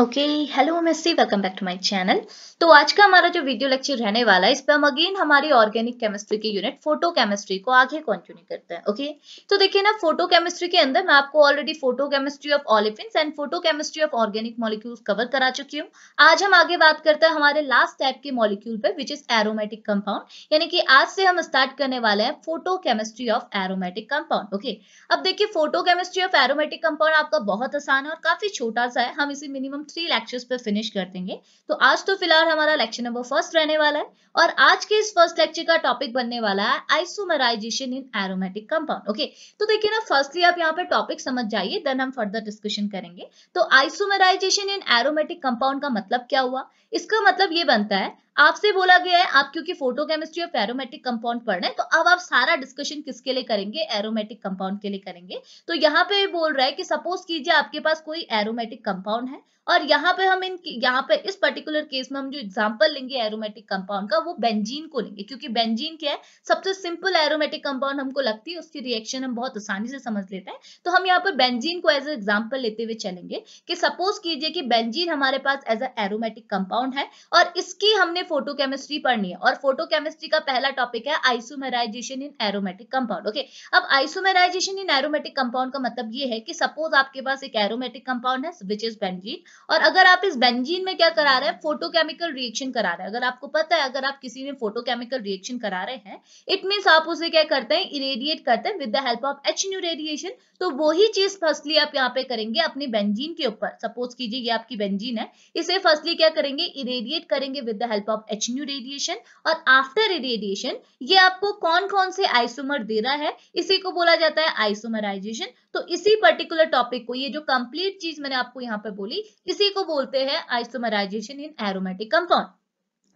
Okay hello मेसी welcome back to my channel तो आज का हमारा जो वीडियो लेक्चर रहने वाला है इस पर हम अगेन हमारी ऑर्गेनिक केमिस्ट्री की यूनिट फोटो केमिस्ट्री को आगे कंटिन्यू करते हैं ओके okay? तो देखिए ना फोटो केमिस्ट्री के अंदर मैं आपको already photochemistry of olefin and photochemistry of organic molecule cover करा चुकी हूँ आज हम आगे बात करते हैं हमारे लास्ट टाइप के मॉलिक्यूल पर विच इज एरोमेटिक कंपाउंड यानी कि आज से हम स्टार्ट करने वाले हैं photochemistry of aromatic compound okay अब देखिए photochemistry of aromatic compound आपका बहुत आसान है और काफी छोटा सा है हम इसे मिनिमम थ्री लेक्चर्स पे फिनिश कर देंगे तो आज तो फिलहाल हमारा लेक्चर नंबर फर्स्ट रहने वाला है और आज के इस फर्स्ट लेक्चर का टॉपिक बनने वाला है isomerization in aromatic compound okay तो देखिए ना फर्स्टली आप यहाँ पे टॉपिक समझ जाइए देन हम फर्दर डिस्कशन करेंगे तो आइसोमराइजेशन इन एरोमेटिक कंपाउंड का मतलब क्या हुआ इसका मतलब ये बनता है आपसे बोला गया है आप क्योंकि photochemistry of aromatic compound पढ़ रहे हैं तो अब आप सारा डिस्कशन किसके लिए करेंगे एरोमेटिक कंपाउंड के लिए करेंगे तो यहाँ पे बोल रहा है कि सपोज कीजिए आपके पास कोई एरोमेटिक कंपाउंड है और यहाँ पे हम इन यहाँ पे इस पर्टिकुलर केस में हम जो एग्जाम्पल लेंगे एरोमेटिक कंपाउंड का वो बेंजीन को लेंगे क्योंकि बेंजीन क्या है सबसे सिंपल एरोमेटिक कंपाउंड हमको लगती है उसकी रिएक्शन हम बहुत आसानी से समझ लेते हैं तो हम यहाँ पर बेंजीन को एज ए एग्जाम्पल लेते हुए चलेंगे कि सपोज कीजिए कि बेंजीन हमारे पास एज ए एरोमेटिक कंपाउंड है और इसकी हमने फोटोकेमिस्ट्री पढ़नी है और फोटोकेमिस्ट्री का पहला टॉपिक है isomerization in aromatic compound okay अब आइसोमेराइजेशन इन एरोमेटिक कंपाउंड का मतलब ये है कि सपोज आपके पास एक एरोमेटिक कंपाउंड है विच इज बेंजीन और अगर आप इस बेंजीन में क्या करा रहे हैं फोटोकेमिकल रिएक्शन करा रहे हैं अगर आपको पता है अगर आप किसी में फोटोकेमिकल रिएक्शन करा रहे हैं इट मीन्स आप उसे क्या करते हैं इरेडिएट करते हैं with the help of h nu radiation तो वही चीज फर्स्टली आप यहाँ पे करेंगे अपने बेंजीन के ऊपर सपोज कीजिए ये आपकी बेंजीन है इसे फर्स्टली क्या करेंगे इरेडिएट करेंगे with the help of of h nu radiation और आफ्टर रेडिएशन ये आपको कौन कौन से आइसोमर दे रहा है इसी को बोला जाता है आइसोमराइजेशन तो इसी पर्टिकुलर टॉपिक को ये जो कंप्लीट चीज मैंने आपको यहाँ पर बोली इसी को बोलते हैं isomerization in aromatic compound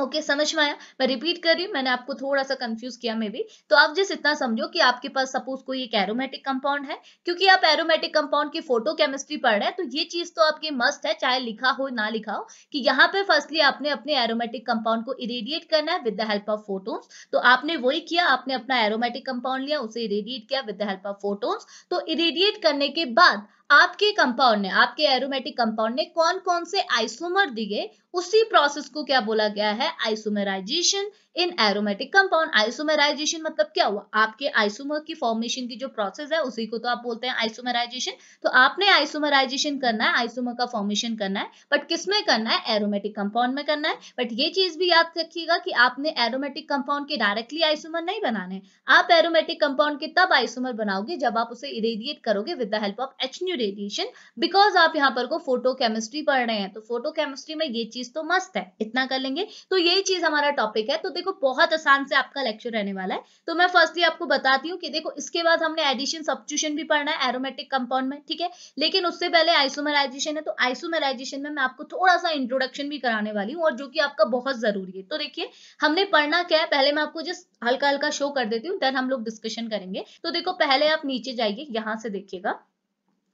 okay okay, समझ में आया मैं रिपीट कर रही हूँ मैंने आपको थोड़ा सा कंफ्यूज किया मे भी तो आप जस्ट इतना समझो कि आपके पास सपोज कोई एक एरोमेटिक कंपाउंड है क्योंकि आप एरोमेटिक कंपाउंड की फोटो केमिस्ट्री पढ़ रहे हैं तो ये चीज तो आपकी मस्ट है चाहे लिखा हो ना लिखा हो कि यहाँ पे फर्स्टली आपने अपने एरोमेटिक कंपाउंड को इरेडिएट करना है with the help of photons तो आपने वही किया आपने अपना एरोमेटिक कंपाउंड लिया उसे इरेडिएट किया with the help of photons तो इरेडिएट करने के बाद आपके कंपाउंड ने आपके एरोमेटिक कंपाउंड ने कौन कौन से आइसोमर दिए उसी प्रोसेस को क्या बोला गया है isomerization in aromatic compound isomerization मतलब क्या हुआ आपके आइसोमर की फॉर्मेशन की जो प्रोसेस है उसी को तो आप बोलते हैं आइसोमेराइजेशन तो आपने आइसोमेराइजेशन करना है आइसोमर का फॉर्मेशन करना है बट किस में करना है एरोमेटिक कंपाउंड में करना है बट ये चीज भी याद रखिएगा कि आपने एरोमेटिक कंपाउंड के डायरेक्टली आइसोमर नहीं बनाने आप एरोमेटिक कंपाउंड के तब आइसोमर बनाओगे जब आप उसे इरेडिएट करोगे with the help of h nu radiation because आप यहाँ पर को फोटो केमिस्ट्री पढ़ रहे हैं तो फोटो केमिस्ट्री में ये चीज तो मस्त है इतना कर लेंगे तो यही चीज हमारा टॉपिक है तो देखो बहुत आसान से आपका लेक्चर रहने वाला है तो मैं फर्स्टली आपको बताती हूँ कि देखो इसके बाद हमने एडिशन सब्सिट्यूशन भी पढ़ना है एरोमेटिक कंपाउंड में ठीक है लेकिन उससे पहले आइसोमराइजेशन है तो आइसोमराइजेशन में मैं आपको थोड़ा सा इंट्रोडक्शन भी कराने वाली हूँ और जो कि आपका बहुत जरूरी है तो देखिए हमने पढ़ना क्या है पहले मैं आपको जस्ट हल्का हल्का शो कर देती हूँ देन हम लोग डिस्कशन करेंगे तो देखो पहले आप नीचे जाइए यहाँ से देखिएगा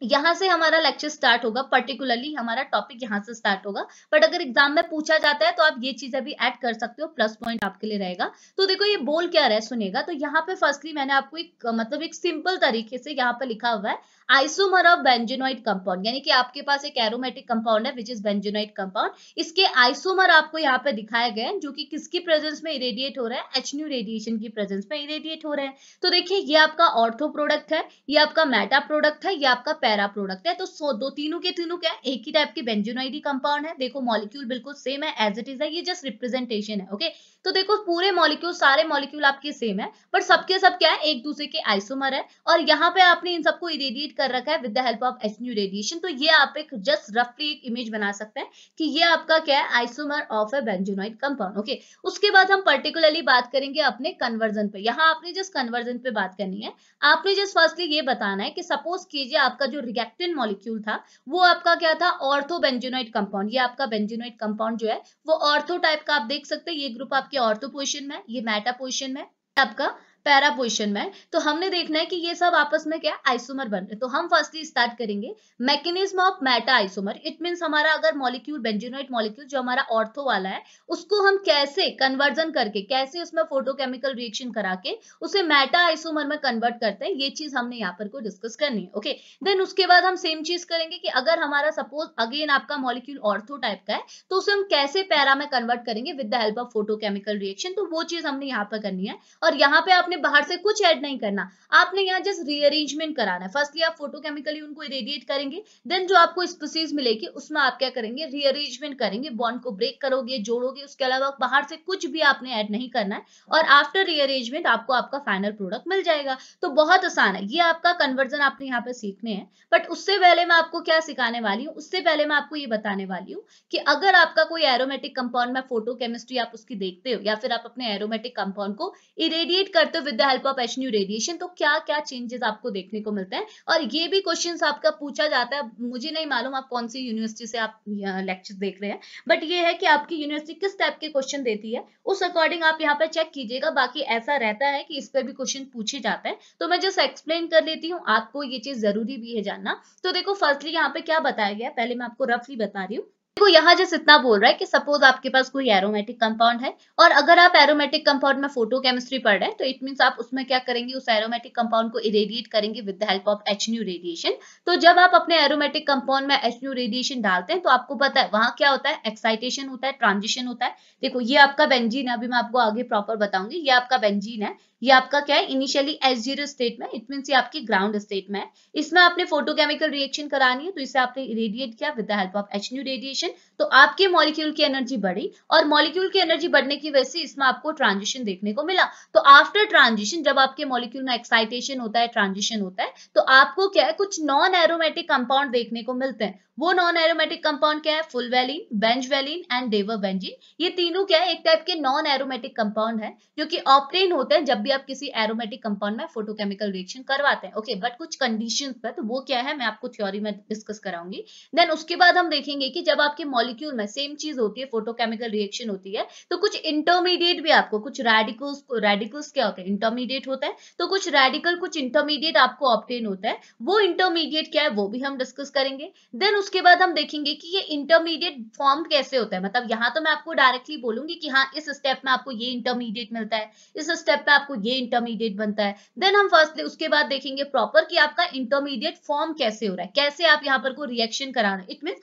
यहां से हमारा लेक्चर स्टार्ट होगा पर्टिकुलरली हमारा टॉपिक यहां से स्टार्ट होगा बट अगर एग्जाम में पूछा जाता है तो आप ये चीजें भी ऐड कर सकते हो प्लस पॉइंट आपके लिए रहेगा तो देखो ये बोल क्या रहा है सुनेगा तो यहाँ पे फर्स्टली मैंने आपको एक मतलब एक सिंपल तरीके से यहाँ पे लिखा हुआ है आइसोमर ऑफ बेंजेनोइड कंपाउंड यानी कि आपके पास एक एरोमेटिक कंपाउंड है विच इज बेंजेनोइड कंपाउंड इसके आइसोमर आपको यहाँ पे दिखाया गया है जो कि किसकी प्रेजेंस में इरेडिएट हो रहा है एच न्यू रेडिएशन की प्रेजेंस में इरेडिएट हो रहे हैं तो देखिए ये आपका ऑर्थो प्रोडक्ट है ये आपका मेटा प्रोडक्ट है ये आपका पैरा प्रोडक्ट है तो सो दो तीनों के तीनों क्या एक ही टाइप के बेंजोनाइडी कंपाउंड है देखो मॉलिक्यूल बिल्कुल सेम है एज इट इज है ये जस्ट रिप्रेजेंटेशन है ओके तो देखो पूरे मॉलिक्यूल सारे मॉलिक्यूल आपके सेम है बट सबके सब क्या है एक दूसरे के आइसोमर है और यहाँ पे आपने इन सबको इरेडिएट कर रखा है with the help of h nu radiation तो ये आप एक जस्ट रफली एक इमेज बना सकते हैं कि ये आपका क्या है isomer of a benzenoid compound okay उसके बाद हम पर्टिकुलरली बात करेंगे अपने कन्वर्जन पे यहाँ आपने जस्ट कन्वर्जन पे बात करनी है आपने जस्ट फर्स्टली ये बताना है कि सपोज कीजिए आपका जो रिएक्टेंट मॉलिक्यूल था वो आपका क्या था ऑर्थो बेंजोनॉइड कंपाउंड ये आपका बेंजोनॉइड कंपाउंड जो है वो ऑर्थो टाइप का आप देख सकते हैं ये ग्रुप आपके ये ऑर्थो पोजिशन में ये मैटा पोजिशन में आपका पैरा पोजिशन में तो हमने देखना है कि ये सब आपस में क्या आइसोमर बन रहे तो हम फर्स्टली स्टार्ट करेंगे mechanism of meta isomer it mean हमारा अगर मॉलिक्यूल बेंजिनोइट मॉलिक्यूल जो हमारा ऑर्थो वाला है उसको हम कैसे कन्वर्जन करके कैसे उसमें फोटोकेमिकल रिएक्शन करा के उसे मैटा आइसोमर में कन्वर्ट करते हैं ये चीज हमने यहाँ पर को डिस्कस करनी है ओके देन उसके बाद हम सेम चीज करेंगे कि अगर हमारा सपोज अगेन आपका मॉलिक्यूल ऑर्थो टाइप का है तो उसे हम कैसे पैरा में कन्वर्ट करेंगे with the help of photochemical reaction तो वो चीज हमने यहाँ पर करनी है और यहाँ पे आपने बाहर से कुछ ऐड नहीं करना आपने यहाँ जस्ट रीअरेंजमेंट कराना है फर्स्टली आप फोटोकेमिकली उनको इरेडिएट करेंगे देन जो आपको स्पीसीज मिलेगी उसमें आप क्या करेंगे रीअरेंजमेंट करेंगे बॉन्ड को ब्रेक करोगे जोड़ोगे उसके अलावा बाहर से कुछ भी आपने ऐड नहीं करना है और आफ्टर रीअरेंजमेंट आपको आपका फाइनल प्रोडक्ट मिल जाएगा तो बहुत आसान है ये आपका कन्वर्जन आपने यहाँ पे सीखने हैं बट उससे पहले मैं आपको क्या सिखाने वाली हूँ उससे पहले मैं आपको ये बताने वाली हूँ कि अगर आपका कोई एरोमेटिक कंपाउंड में फोटोकेमिस्ट्री आप उसकी देखते हो या फिर आप अपने एरोमेटिक कंपाउंड को इरेडिएट करते तो with the help of h nu radiation तो क्या क्या चेंजेस आपको देखने को मिलते हैं और ये भी क्वेश्चन आपका पूछा जाता है मुझे नहीं मालूम आप कौन सी यूनिवर्सिटी से आप लेक्चर देख रहे हैं बट ये है कि आपकी यूनिवर्सिटी किस टाइप के क्वेश्चन देती है उस अकॉर्डिंग आप यहाँ पे चेक कीजिएगा बाकी ऐसा रहता है कि इस पर भी क्वेश्चन पूछे जाते हैं तो मैं जस्ट एक्सप्लेन कर लेती हूँ आपको ये चीज जरूरी भी है जानना तो देखो फर्स्टली यहाँ पे क्या बताया गया पहले मैं आपको रफली बता रही हूँ देखो तो यहाँ जैसे इतना बोल रहा है कि सपोज आपके पास कोई एरोमेटिक कंपाउंड है और अगर आप एरोमेटिक कंपाउंड में फोटो केमिस्ट्री पढ़ रहे हैं तो इट मीन आप उसमें क्या करेंगे उस एरोमेटिक कंपाउंड को इरेडिएट करेंगे with the help of h nu radiation तो जब आप अपने एरोमेटिक कंपाउंड में एच न्यू रेडिएशन डालते हैं तो आपको पता है वहां क्या होता है एक्साइटेशन होता है ट्रांजिशन होता है देखो ये आपका बेंजीन है अभी मैं आपको आगे प्रॉपर बताऊंगी ये आपका बेंजीन है ये आपका क्या है इनिशियली एस जीरो स्टेट में इट मीन ये आपकी ग्राउंड स्टेट में है इसमें आपने फोटोकेमिकल रिएक्शन करानी है तो इसे आपने रेडिएट किया with the help of h nu radiation तो आपके मॉलिक्यूल की एनर्जी बढ़ी और मॉलिक्यूल की एनर्जी बढ़ने की वजह से इसमें आपको ट्रांजिशन देखने को मिला तो आफ्टर ट्रांजिशन जब आपके मॉलिक्यूल में एक्साइटेशन होता है ट्रांजिशन होता है तो आपको क्या है कुछ नॉन एरोमेटिक कंपाउंड देखने को मिलते हैं वो नॉन एरोमेटिक कंपाउंड क्या है fulvalene benzvalene and Dewar benzene ये तीनों क्या है एक टाइप के नॉन एरोमेटिक कंपाउंड है जो कि ऑप्टेन होते हैं जब भी आप किसी एरोमेटिक कंपाउंड में फोटोकेमिकल रिएक्शन करवाते हैं ओके बट कुछ कंडीशन पर तो वो क्या है मैं आपको थ्योरी में डिस्कस कराऊंगी देन उसके बाद हम देखेंगे कि जब आपके मॉलिक्यूल मॉलिक्यूल में सेम चीज होती है फोटोकेमिकल रिएक्शन होती है तो कुछ इंटरमीडिएट भी आपको कुछ रेडिकल्स रेडिकल्स क्या होते हैं इंटरमीडिएट होता है तो कुछ रेडिकल कुछ इंटरमीडिएट आपको ऑप्टेन होता है वो इंटरमीडिएट क्या है वो भी हम डिस्कस करेंगे देन उसके बाद हम देखेंगे कि ये इंटरमीडिएट फॉर्म कैसे होता है मतलब यहाँ तो मैं आपको डायरेक्टली बोलूंगी कि हाँ इस स्टेप में आपको ये इंटरमीडिएट मिलता है इस स्टेप में आपको ये इंटरमीडिएट बनता है देन हम फर्स्ट उसके बाद देखेंगे प्रॉपर कि आपका इंटरमीडिएट फॉर्म कैसे हो रहा है कैसे आप यहाँ पर को रिएक्शन कराना इट मीन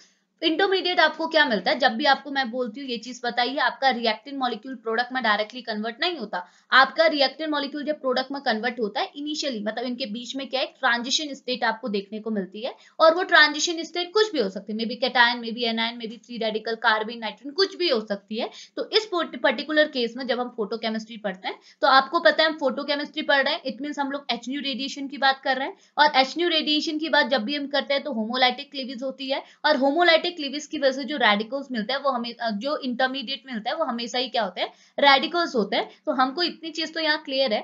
इंटरमीडिएट आपको क्या मिलता है जब भी आपको मैं बोलती हूँ ये चीज बताइए आपका रिएक्टिव मॉलिक्यूल प्रोडक्ट में डायरेक्टली कन्वर्ट नहीं होता आपका रिएक्टेंट मॉलिक्यूल जब प्रोडक्ट में कन्वर्ट होता है इनिशियली मतलब इनके बीच में क्या है ट्रांजिशन स्टेट आपको देखने को मिलती है और वो ट्रांजिशन स्टेट कुछ भी हो सकती है maybe cation maybe anion maybe free radical carbene nitrogen कुछ भी हो सकती है तो इस पर्टिकुलर केस में जब हम फोटो केमिस्ट्री पढ़ते हैं तो आपको पता है हम फोटो केमिस्ट्री पढ़ रहे हैं इट मीन हम लोग एच रेडिएशन की बात कर रहे हैं और एच रेडिएशन की बात जब भी हम करते हैं तो होमोलाइटिक क्लीविज होती है और होमोलाइटिक एरोमेटिक लिविस की वजह से जो रेडिकल्स मिलता है वो हमें जो इंटरमीडिएट मिलता है वो हमेशा ही क्या होता है रेडिकल्स होते हैं तो हमको इतनी चीज तो यहाँ क्लियर है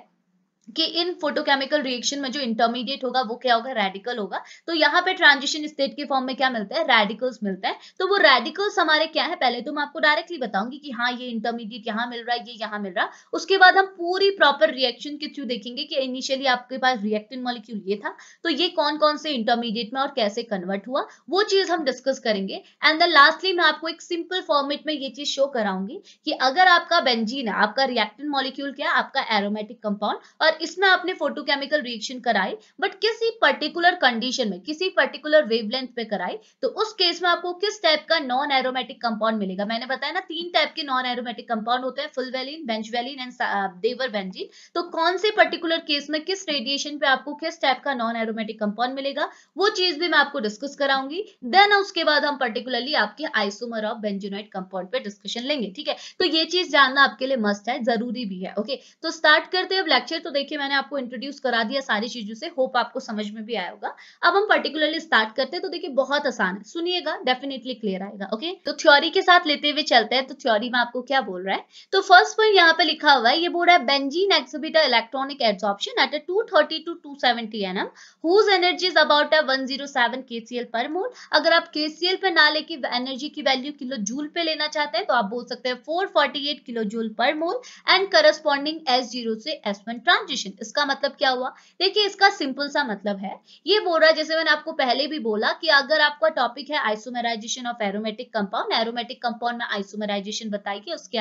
कि इन फोटोकेमिकल रिएक्शन में जो इंटरमीडिएट होगा वो क्या होगा रेडिकल होगा तो यहाँ पे ट्रांजिशन स्टेट के फॉर्म में क्या मिलता है रेडिकल्स मिलता है तो वो रेडिकल्स हमारे क्या है पहले तो मैं आपको डायरेक्टली बताऊंगी कि हाँ ये इंटरमीडिएट यहाँ मिल रहा है ये यहाँ मिल रहा उसके बाद हम पूरी प्रॉपर रिएक्शन के थ्रू देखेंगे कि इनिशियली आपके पास रिएक्टिव मॉलिक्यूल ये था तो ये कौन कौन से इंटरमीडिएट में और कैसे कन्वर्ट हुआ वो चीज हम डिस्कस करेंगे एंड द लास्टली मैं आपको एक सिंपल फॉर्मेट में ये चीज शो कराऊंगी कि अगर आपका बेंजीन है आपका रिएक्टिव मॉलिक्यूल क्या है आपका एरोमेटिक कंपाउंड और और इसमें आपने फोटोकेमिकल रिएक्शन कराई बट किसी पर्टिकुलर कंडीशन में किसी पर्टिकुलर वेवलेंथ पे कराई तो उस केस में आपको किस टाइप का नॉन एरोमेटिक कंपाउंड मिलेगा मैंने बताया ना तीन टाइप के नॉन एरोमेटिक कंपाउंड होते हैं fulvalene valene benzvalene and Dewar benzene तो कौन से पर्टिकुलर केस में किस रेडिएशन पे आपको किस टाइप का नॉन एरोमेटिक कंपाउंड मिलेगा वो चीज भी मैं आपको डिस्कस कराऊंगी देन उसके बाद हम पर्टिकुलरली आपके आइसोमर ऑफ बेंजोनाइट कंपाउंड पे डिस्कशन लेंगे ठीक है तो ये चीज जानना आपके लिए मस्ट है जरूरी भी है ओके तो स्टार्ट करते हैं लेक्चर तो देखिए मैंने आपको इंट्रोड्यूस करा दिया सारी चीजों से होप आपको समझ में भी आया होगा अब हम पर्टिकुलरली स्टार्ट करते हैं तो देखिए बहुत आसान है सुनिएगा डेफिनेटली क्लियर आएगा ओके तो थ्योरी के साथ लेते हुए चलते हैं तो थ्योरी में आपको क्या बोल रहा है तो फर्स्ट पॉइंट यहाँ पे लिखा हुआ है ये बोल रहा है benzene exhibit electronic absorption at a two thirty to two seventy N M whose energy is about one zero seven K C L पर मोल अगर आप के सी एल पे ना लेके एनर्जी की वैल्यू किलो जूल पे लेना चाहते हैं तो आप बोल सकते हैं four forty eight kilo joule per mole and corresponding S zero से एस वन ट्रांस ट्रांजिशन इसका मतलब क्या हुआ देखिए इसका सिंपल सा मतलब है ये बोल रहा है जैसे मैंने आपको पहले भी बोला कि अगर आपका टॉपिक है isomerization of aromatic compound aromatic compound में आइसोमेराइजेशन बताइए उसके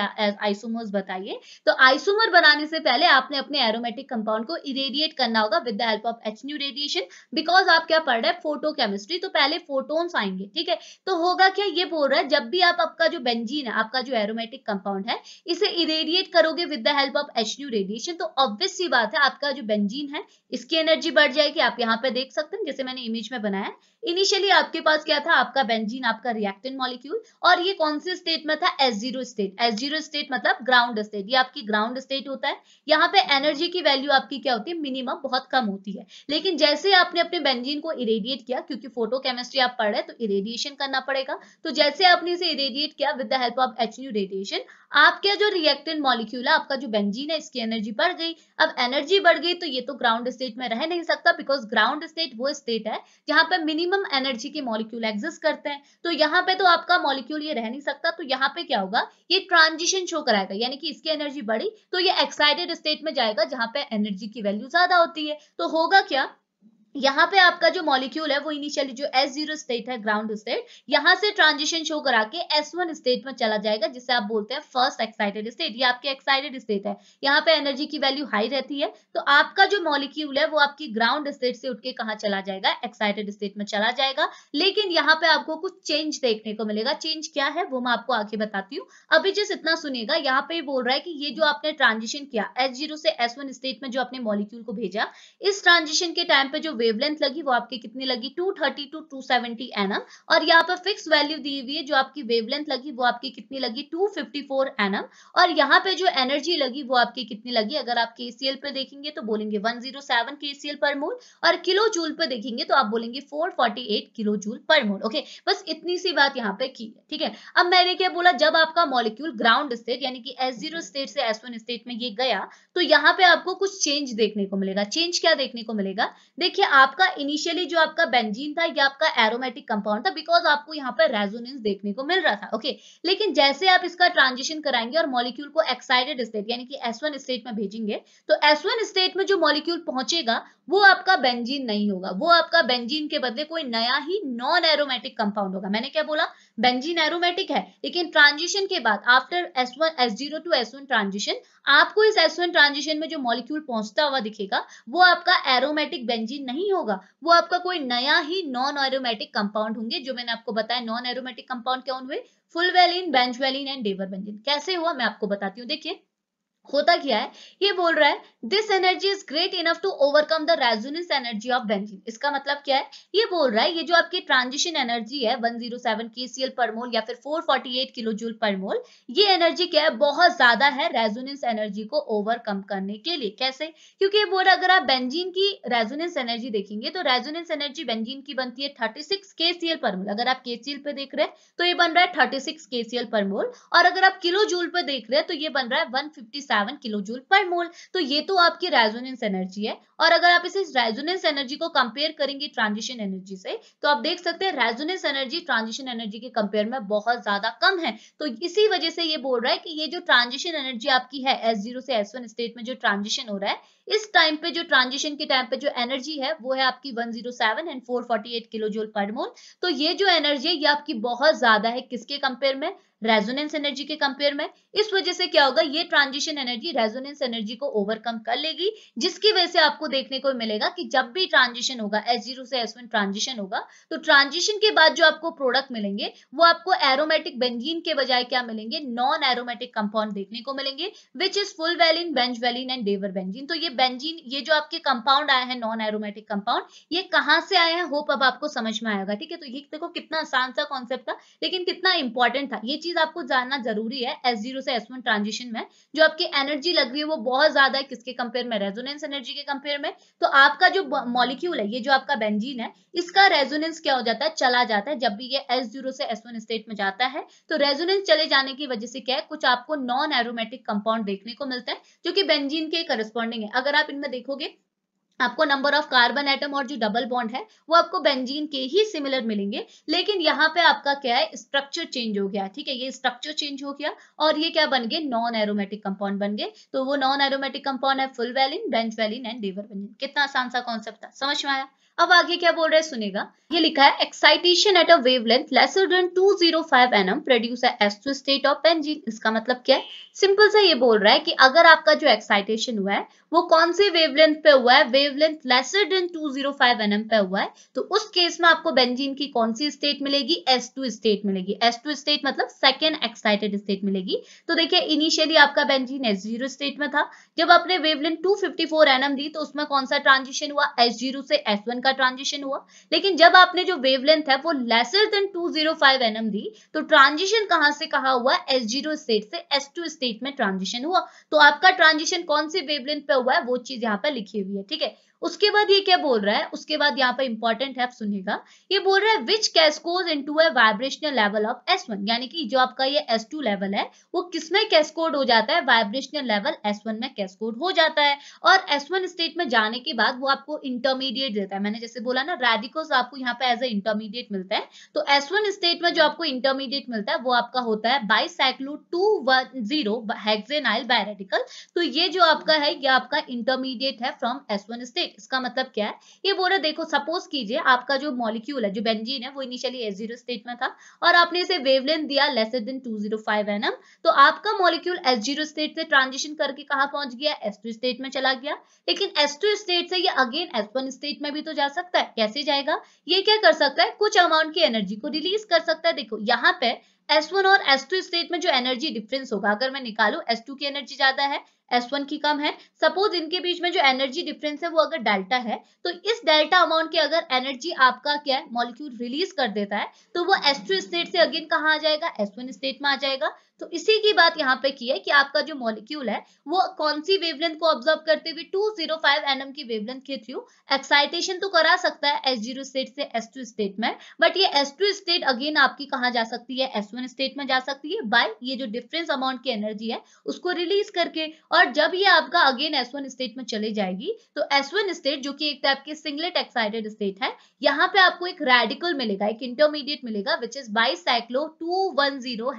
आइसोमर्स बताइए तो आइसोमर बनाने से पहले आपने अपने एरोमेटिक कंपाउंड को इरेडिएट करना होगा with the help of h nu radiation because आप क्या पढ़ रहे हैं फोटो केमिस्ट्री तो पहले फोटोन्स आएंगे ठीक है तो होगा क्या ये बोल रहा है जब भी आप आपका जो बेंजीन है आपका जो एरोमेटिक कंपाउंड है इसे इरेडिएट करोगे with the help of h nu radiation तो ऑब्वियस सी बात है आपका जो बेंजीन है इसकी एनर्जी बढ़ जाएगी आप यहाँ पे देख सकते हैं जैसे मैंने इमेज में बनाया इनिशियली आपके पास क्या था आपका बेंजीन आपका रिएक्टेंट मॉलिक्यूल और ये कौन से स्टेट में था S zero state S zero state मतलब ग्राउंड स्टेट ये आपकी ग्राउंड स्टेट होता है यहाँ पे एनर्जी की वैल्यू आपकी क्या होती है मिनिमम बहुत कम होती है लेकिन जैसे आपने अपने बेंजीन को इरेडिएट किया क्योंकि फोटो केमिस्ट्री आप पढ़ रहे तो इरेडिएशन करना पड़ेगा तो जैसे आपने इसे इरेडिएट किया with the help of h radiation आपके जो रिएक्टेंट मॉलिक्यूल है आपका जो बेंजीन है इसकी एनर्जी बढ़ गई अब एनर्जी बढ़ गई तो ये तो ग्राउंड स्टेट में रह नहीं सकता बिकॉज ग्राउंड स्टेट वो स्टेट है जहां पे मिनिमम एनर्जी के मॉलिक्यूल एग्जिस्ट करते हैं तो यहाँ पे तो आपका मॉलिक्यूल ये रह नहीं सकता तो यहाँ पे क्या होगा ये ट्रांजिशन शो कराएगा यानी कि इसकी एनर्जी बढ़ी तो ये एक्साइटेड स्टेट में जाएगा जहां पे एनर्जी की वैल्यू ज्यादा होती है तो होगा क्या यहाँ पे आपका जो मॉलिक्यूल है वो इनिशियली जो एस जीरो स्टेट है ग्राउंड स्टेट यहाँ से ट्रांजिशन शो करा के एस वन स्टेट में चला जाएगा जिसे आप बोलते हैं फर्स्ट एक्साइटेड स्टेट ये आपके एक्साइटेड स्टेट है यहाँ पे एनर्जी की वैल्यू हाई रहती है तो आपका जो मॉलिक्यूल है वो आपकी ग्राउंड स्टेट से उठ के कहा चला जाएगा एक्साइटेड स्टेट में चला जाएगा लेकिन यहाँ पे आपको कुछ चेंज देखने को मिलेगा चेंज क्या है वो मैं आपको आगे बताती हूँ अभी जिस इतना सुनेगा यहाँ पे बोल रहा है कि ये जो आपने ट्रांजिशन किया एस से एस स्टेट में जो अपने मॉलिक्यूल को भेजा इस ट्रांजिशन के टाइम पे जो वेवलेंथ लगी वो आपकी कितनी लगी 230 टू टू सेवेंटी एनम और यहाँ पर फिक्स वैल्यू दी हुई है जो आपकी वेवलेंथ लगी वो आपकी कितनी लगी 254 फिफ्टी एनम और यहाँ पे जो एनर्जी लगी वो आपकी कितनी लगी अगर आप केसीएल पे देखेंगे तो बोलेंगे 107 केसीएल पर मोल और किलो जूल पे देखेंगे तो आप बोलेंगे 448 kilo joule per mole okay बस इतनी सी बात यहाँ पे की है ठीक है अब मैंने क्या बोला जब आपका मॉलिक्यूल ग्राउंड स्टेट यानी कि एस स्टेट से एस स्टेट में ये गया तो यहाँ पे आपको कुछ चेंज देखने को मिलेगा चेंज क्या देखने को मिलेगा देखिए आपका इनिशियली जो आपका बेंजीन था या आपका एरोमेटिक कंपाउंड था बिकॉज आपको यहाँ पर रेजोनेंस देखने को मिल रहा था ओके okay? लेकिन जैसे आप इसका ट्रांजिशन कराएंगे और मॉलिक्यूल को एक्साइटेड स्टेट यानी कि एस वन स्टेट में भेजेंगे तो एस वन स्टेट में जो मॉलिक्यूल पहुंचेगा वो आपका बेंजीन नहीं होगा वो आपका बेंजीन के बदले कोई नया ही नॉन एरोमेटिक कंपाउंड होगा मैंने क्या बोला बेंजीन एरोमेटिक है लेकिन ट्रांजिशन के बाद after S one S zero to S one transition आपको इस एस वन ट्रांजिशन में जो मॉलिक्यूल पहुंचता हुआ दिखेगा वो आपका एरोमेटिक बेंजीन नहीं नहीं होगा वो आपका कोई नया ही नॉन एरोमेटिक कंपाउंड होंगे जो मैंने आपको बताया नॉन एरोमेटिक कंपाउंड क्या हुए बेंच वेलिन एंड बेंजिन कैसे हुआ मैं आपको बताती हूँ देखिए होता क्या है ये बोल रहा है this energy is great enough to overcome the resonance energy of benzene इसका मतलब क्या है ये बोल रहा है ये जो आपकी ट्रांजिशन एनर्जी है 107 kcl पर मोल या फिर 448 किलो जूल पर मोल ये एनर्जी क्या है बहुत ज्यादा है रेजोनेंस एनर्जी को ओवरकम करने के लिए कैसे क्योंकि ये बोल रहा अगर आप बेंजीन की रेजोनेंस एनर्जी देखेंगे तो रेजोनेंस एनर्जी बेंजीन की बनती है थर्टी सिक्स पर मोल अगर आप केसीएल पे देख रहे हैं तो ये बन रहा है थर्टी सिक्स पर मोल और अगर आप किलो जूल पे देख रहे हैं तो ये बन रहा है one seven kilo joule per मोल तो ये तो आपकी रेजोनेंस एनर्जी है और अगर आप इसे रेजोनेंस एनर्जी को कंपेयर करेंगे ट्रांजिशन एनर्जी से तो आप देख सकते हैं रेजोनेंस एनर्जी ट्रांजिशन एनर्जी के कंपेयर में बहुत ज्यादा कम है तो इसी वजह से ये बोल रहा है कि ये जो ट्रांजिशन एनर्जी आपकी है एस से एस स्टेट में जो ट्रांजिशन हो रहा है इस टाइम पे जो ट्रांजिशन के टाइम पे जो एनर्जी है वो है आपकी 107 जीरो एंड फोर किलो जोल पर मोल तो ये जो एनर्जी है ये आपकी बहुत ज्यादा है किसके कंपेयर में रेजोनेंस एनर्जी के कंपेयर में इस वजह से क्या होगा ये ट्रांजिशन एनर्जी रेजोनेंस एनर्जी को ओवरकम कर लेगी जिसकी वजह से आपको देखने को मिलेगा कि जब भी ट्रांजिशन होगा एस जीरो से एस वन ट्रांजिशन होगा तो ट्रांजिशन के बाद जो आपको प्रोडक्ट मिलेंगे वो आपको एरोमेटिक बेंजीन के बजाय क्या मिलेंगे नॉन एरोमेटिक कंपाउंड देखने को मिलेंगे which is fulvalene benzvalene and Dewar benzene तो ये बेंजीन ये जो आपके कंपाउंड आए हैं नॉन एरोमेटिक कंपाउंड ये कहां से आए हैं होप अब आपको समझ में आएगा ठीक है तो ये देखो कितना आसान सा कॉन्सेप्ट था लेकिन कितना इंपॉर्टेंट था ये चीज आपको जानना जरूरी है एस जीरो से एस वन ट्रांजिशन में जो आपकी एनर्जी लग रही है वो बहुत ज्यादा है किसके कंपेयर में रेजोनेंस एनर्जी के कंपेयर में तो आपका जो मॉलिक्यूल है ये जो आपका बेंजीन है इसका रेजोनेंस क्या हो जाता है चला जाता है जब भी ये एस जीरो से एस वन स्टेट में जाता है तो रेजोनेंस चले जाने की वजह से क्या है कुछ आपको नॉन एरोमेटिक कंपाउंड देखने को मिलता है जो कि बेंजीन के करस्पॉन्डिंग है अगर अगर आप इनमें देखोगे आपको नंबर ऑफ कार्बन एटम और जो डबल बॉन्ड है वो आपको बेंजीन के ही सिमिलर मिलेंगे लेकिन यहाँ पे आपका क्या है स्ट्रक्चर चेंज हो गया ठीक है ये स्ट्रक्चर चेंज हो गया और ये क्या बन गए नॉन एरोमेटिक कंपाउंड बन गए तो वो नॉन एरोमेटिक कंपाउंड है fulvalene benzvalene and Dewar valene कितना आसान सा कॉन्सेप्ट था समझ में आया अब आगे क्या बोल रहे हैं सुनेगा ये लिखा है excitation at a wavelength lesser than 205 N M एनम produce S two state of benzene इसका मतलब क्या है सिंपल सा ये बोल रहा है कि अगर आपका जो एक्साइटेशन हुआ है वो कौन से वेवलेंथ पे हुआ है वेवलेंथ लेसर देन 205 एनएम पे हुआ है तो उस केस में आपको बेंजीन की कौन सी स्टेट मिलेगी एस टू स्टेट मिलेगी एस टू स्टेट मतलब सेकेंड एक्साइटेड स्टेट मिलेगी तो देखिए इनिशियली आपका बेंजीन एस जीरो स्टेट में था जब आपने वेवलेंथ 254 एनएम दी तो उसमें कौन सा ट्रांजिशन हुआ एस जीरो से एस वन का ट्रांजिशन हुआ लेकिन जब आपने जो वेवलेंथ है वो लेसर देन 205 एनएम दी तो ट्रांजिशन कहां से कहा हुआ एस जीरो स्टेट से एस टू स्टेट में ट्रांजिशन हुआ तो आपका ट्रांजिशन कौन सी वेवलेंथ पे हुआ है वो चीज यहाँ पर लिखी हुई है ठीक है उसके बाद ये क्या बोल रहा है उसके बाद यहाँ पर इंपॉर्टेंट है आप सुनिएगा ये बोल रहा है which cascades into a vibrational level of S one यानी कि जो आपका ये एस टू लेवल है वो किसमें कैसकोड हो जाता है वाइब्रेशनल लेवल एस वन में कैसकोड हो जाता है और एस वन स्टेट में जाने के बाद वो आपको इंटरमीडिएट देता है मैंने जैसे बोला ना रेडिकोस आपको यहाँ पे एज ए इंटरमीडिएट मिलता है तो एस वन स्टेट में जो आपको इंटरमीडिएट मिलता है वो आपका होता है साइक्लो टू वन जीरो तो ये जो आपका है ये आपका इंटरमीडिएट है from S one state right इसका मतलब क्या है ये बोल रहे देखो सपोज कीजिए आपका जो मॉलिक्यूल है जो बेंजीन है वो इनिशियली एस जीरो स्टेट में था और आपने इसे वेवलेंथ दिया लेस देन 205 एनएम तो आपका मॉलिक्यूल एस जीरो स्टेट से ट्रांजिशन करके कहा पहुंच गया एस टू स्टेट में चला गया लेकिन एस टू स्टेट से ये अगेन एस वन स्टेट में भी तो जा सकता है कैसे जाएगा ये क्या कर सकता है कुछ अमाउंट की एनर्जी को रिलीज कर सकता है देखो यहाँ पे S1 और S2 स्टेट में जो एनर्जी डिफरेंस होगा अगर मैं निकालू S2 की एनर्जी ज्यादा है S1 की कम है सपोज इनके बीच में जो एनर्जी डिफरेंस है वो अगर डेल्टा है तो इस डेल्टा अमाउंट के अगर एनर्जी आपका क्या है मॉलिक्यूल रिलीज कर देता है तो वो S2 स्टेट से अगेन कहाँ आ जाएगा S1 स्टेट में आ जाएगा तो इसी की बात यहाँ पे की है कि आपका जो मॉलिक्यूल है वो कौन सी वेवलेंथ को ऑब्जर्व करते हुए 205 जीरो एनएम की वेवलेंथ के थ्रू एक्साइटेशन तो करा सकता है एस जीरो स्टेट से एस टू स्टेट में बट ये एस टू स्टेट अगेन आपकी कहा जा सकती है एस वन स्टेट में जा सकती है बाय ये जो डिफरेंस अमाउंट की एनर्जी है उसको रिलीज करके और जब ये आपका अगेन एस वन स्टेट में चले जाएगी तो एस वन स्टेट जो की एक टाइप की सिंगलेट एक्साइटेड स्टेट है यहाँ पे आपको एक रेडिकल मिलेगा एक इंटरमीडिएट मिलेगा which is bicyclo two one zero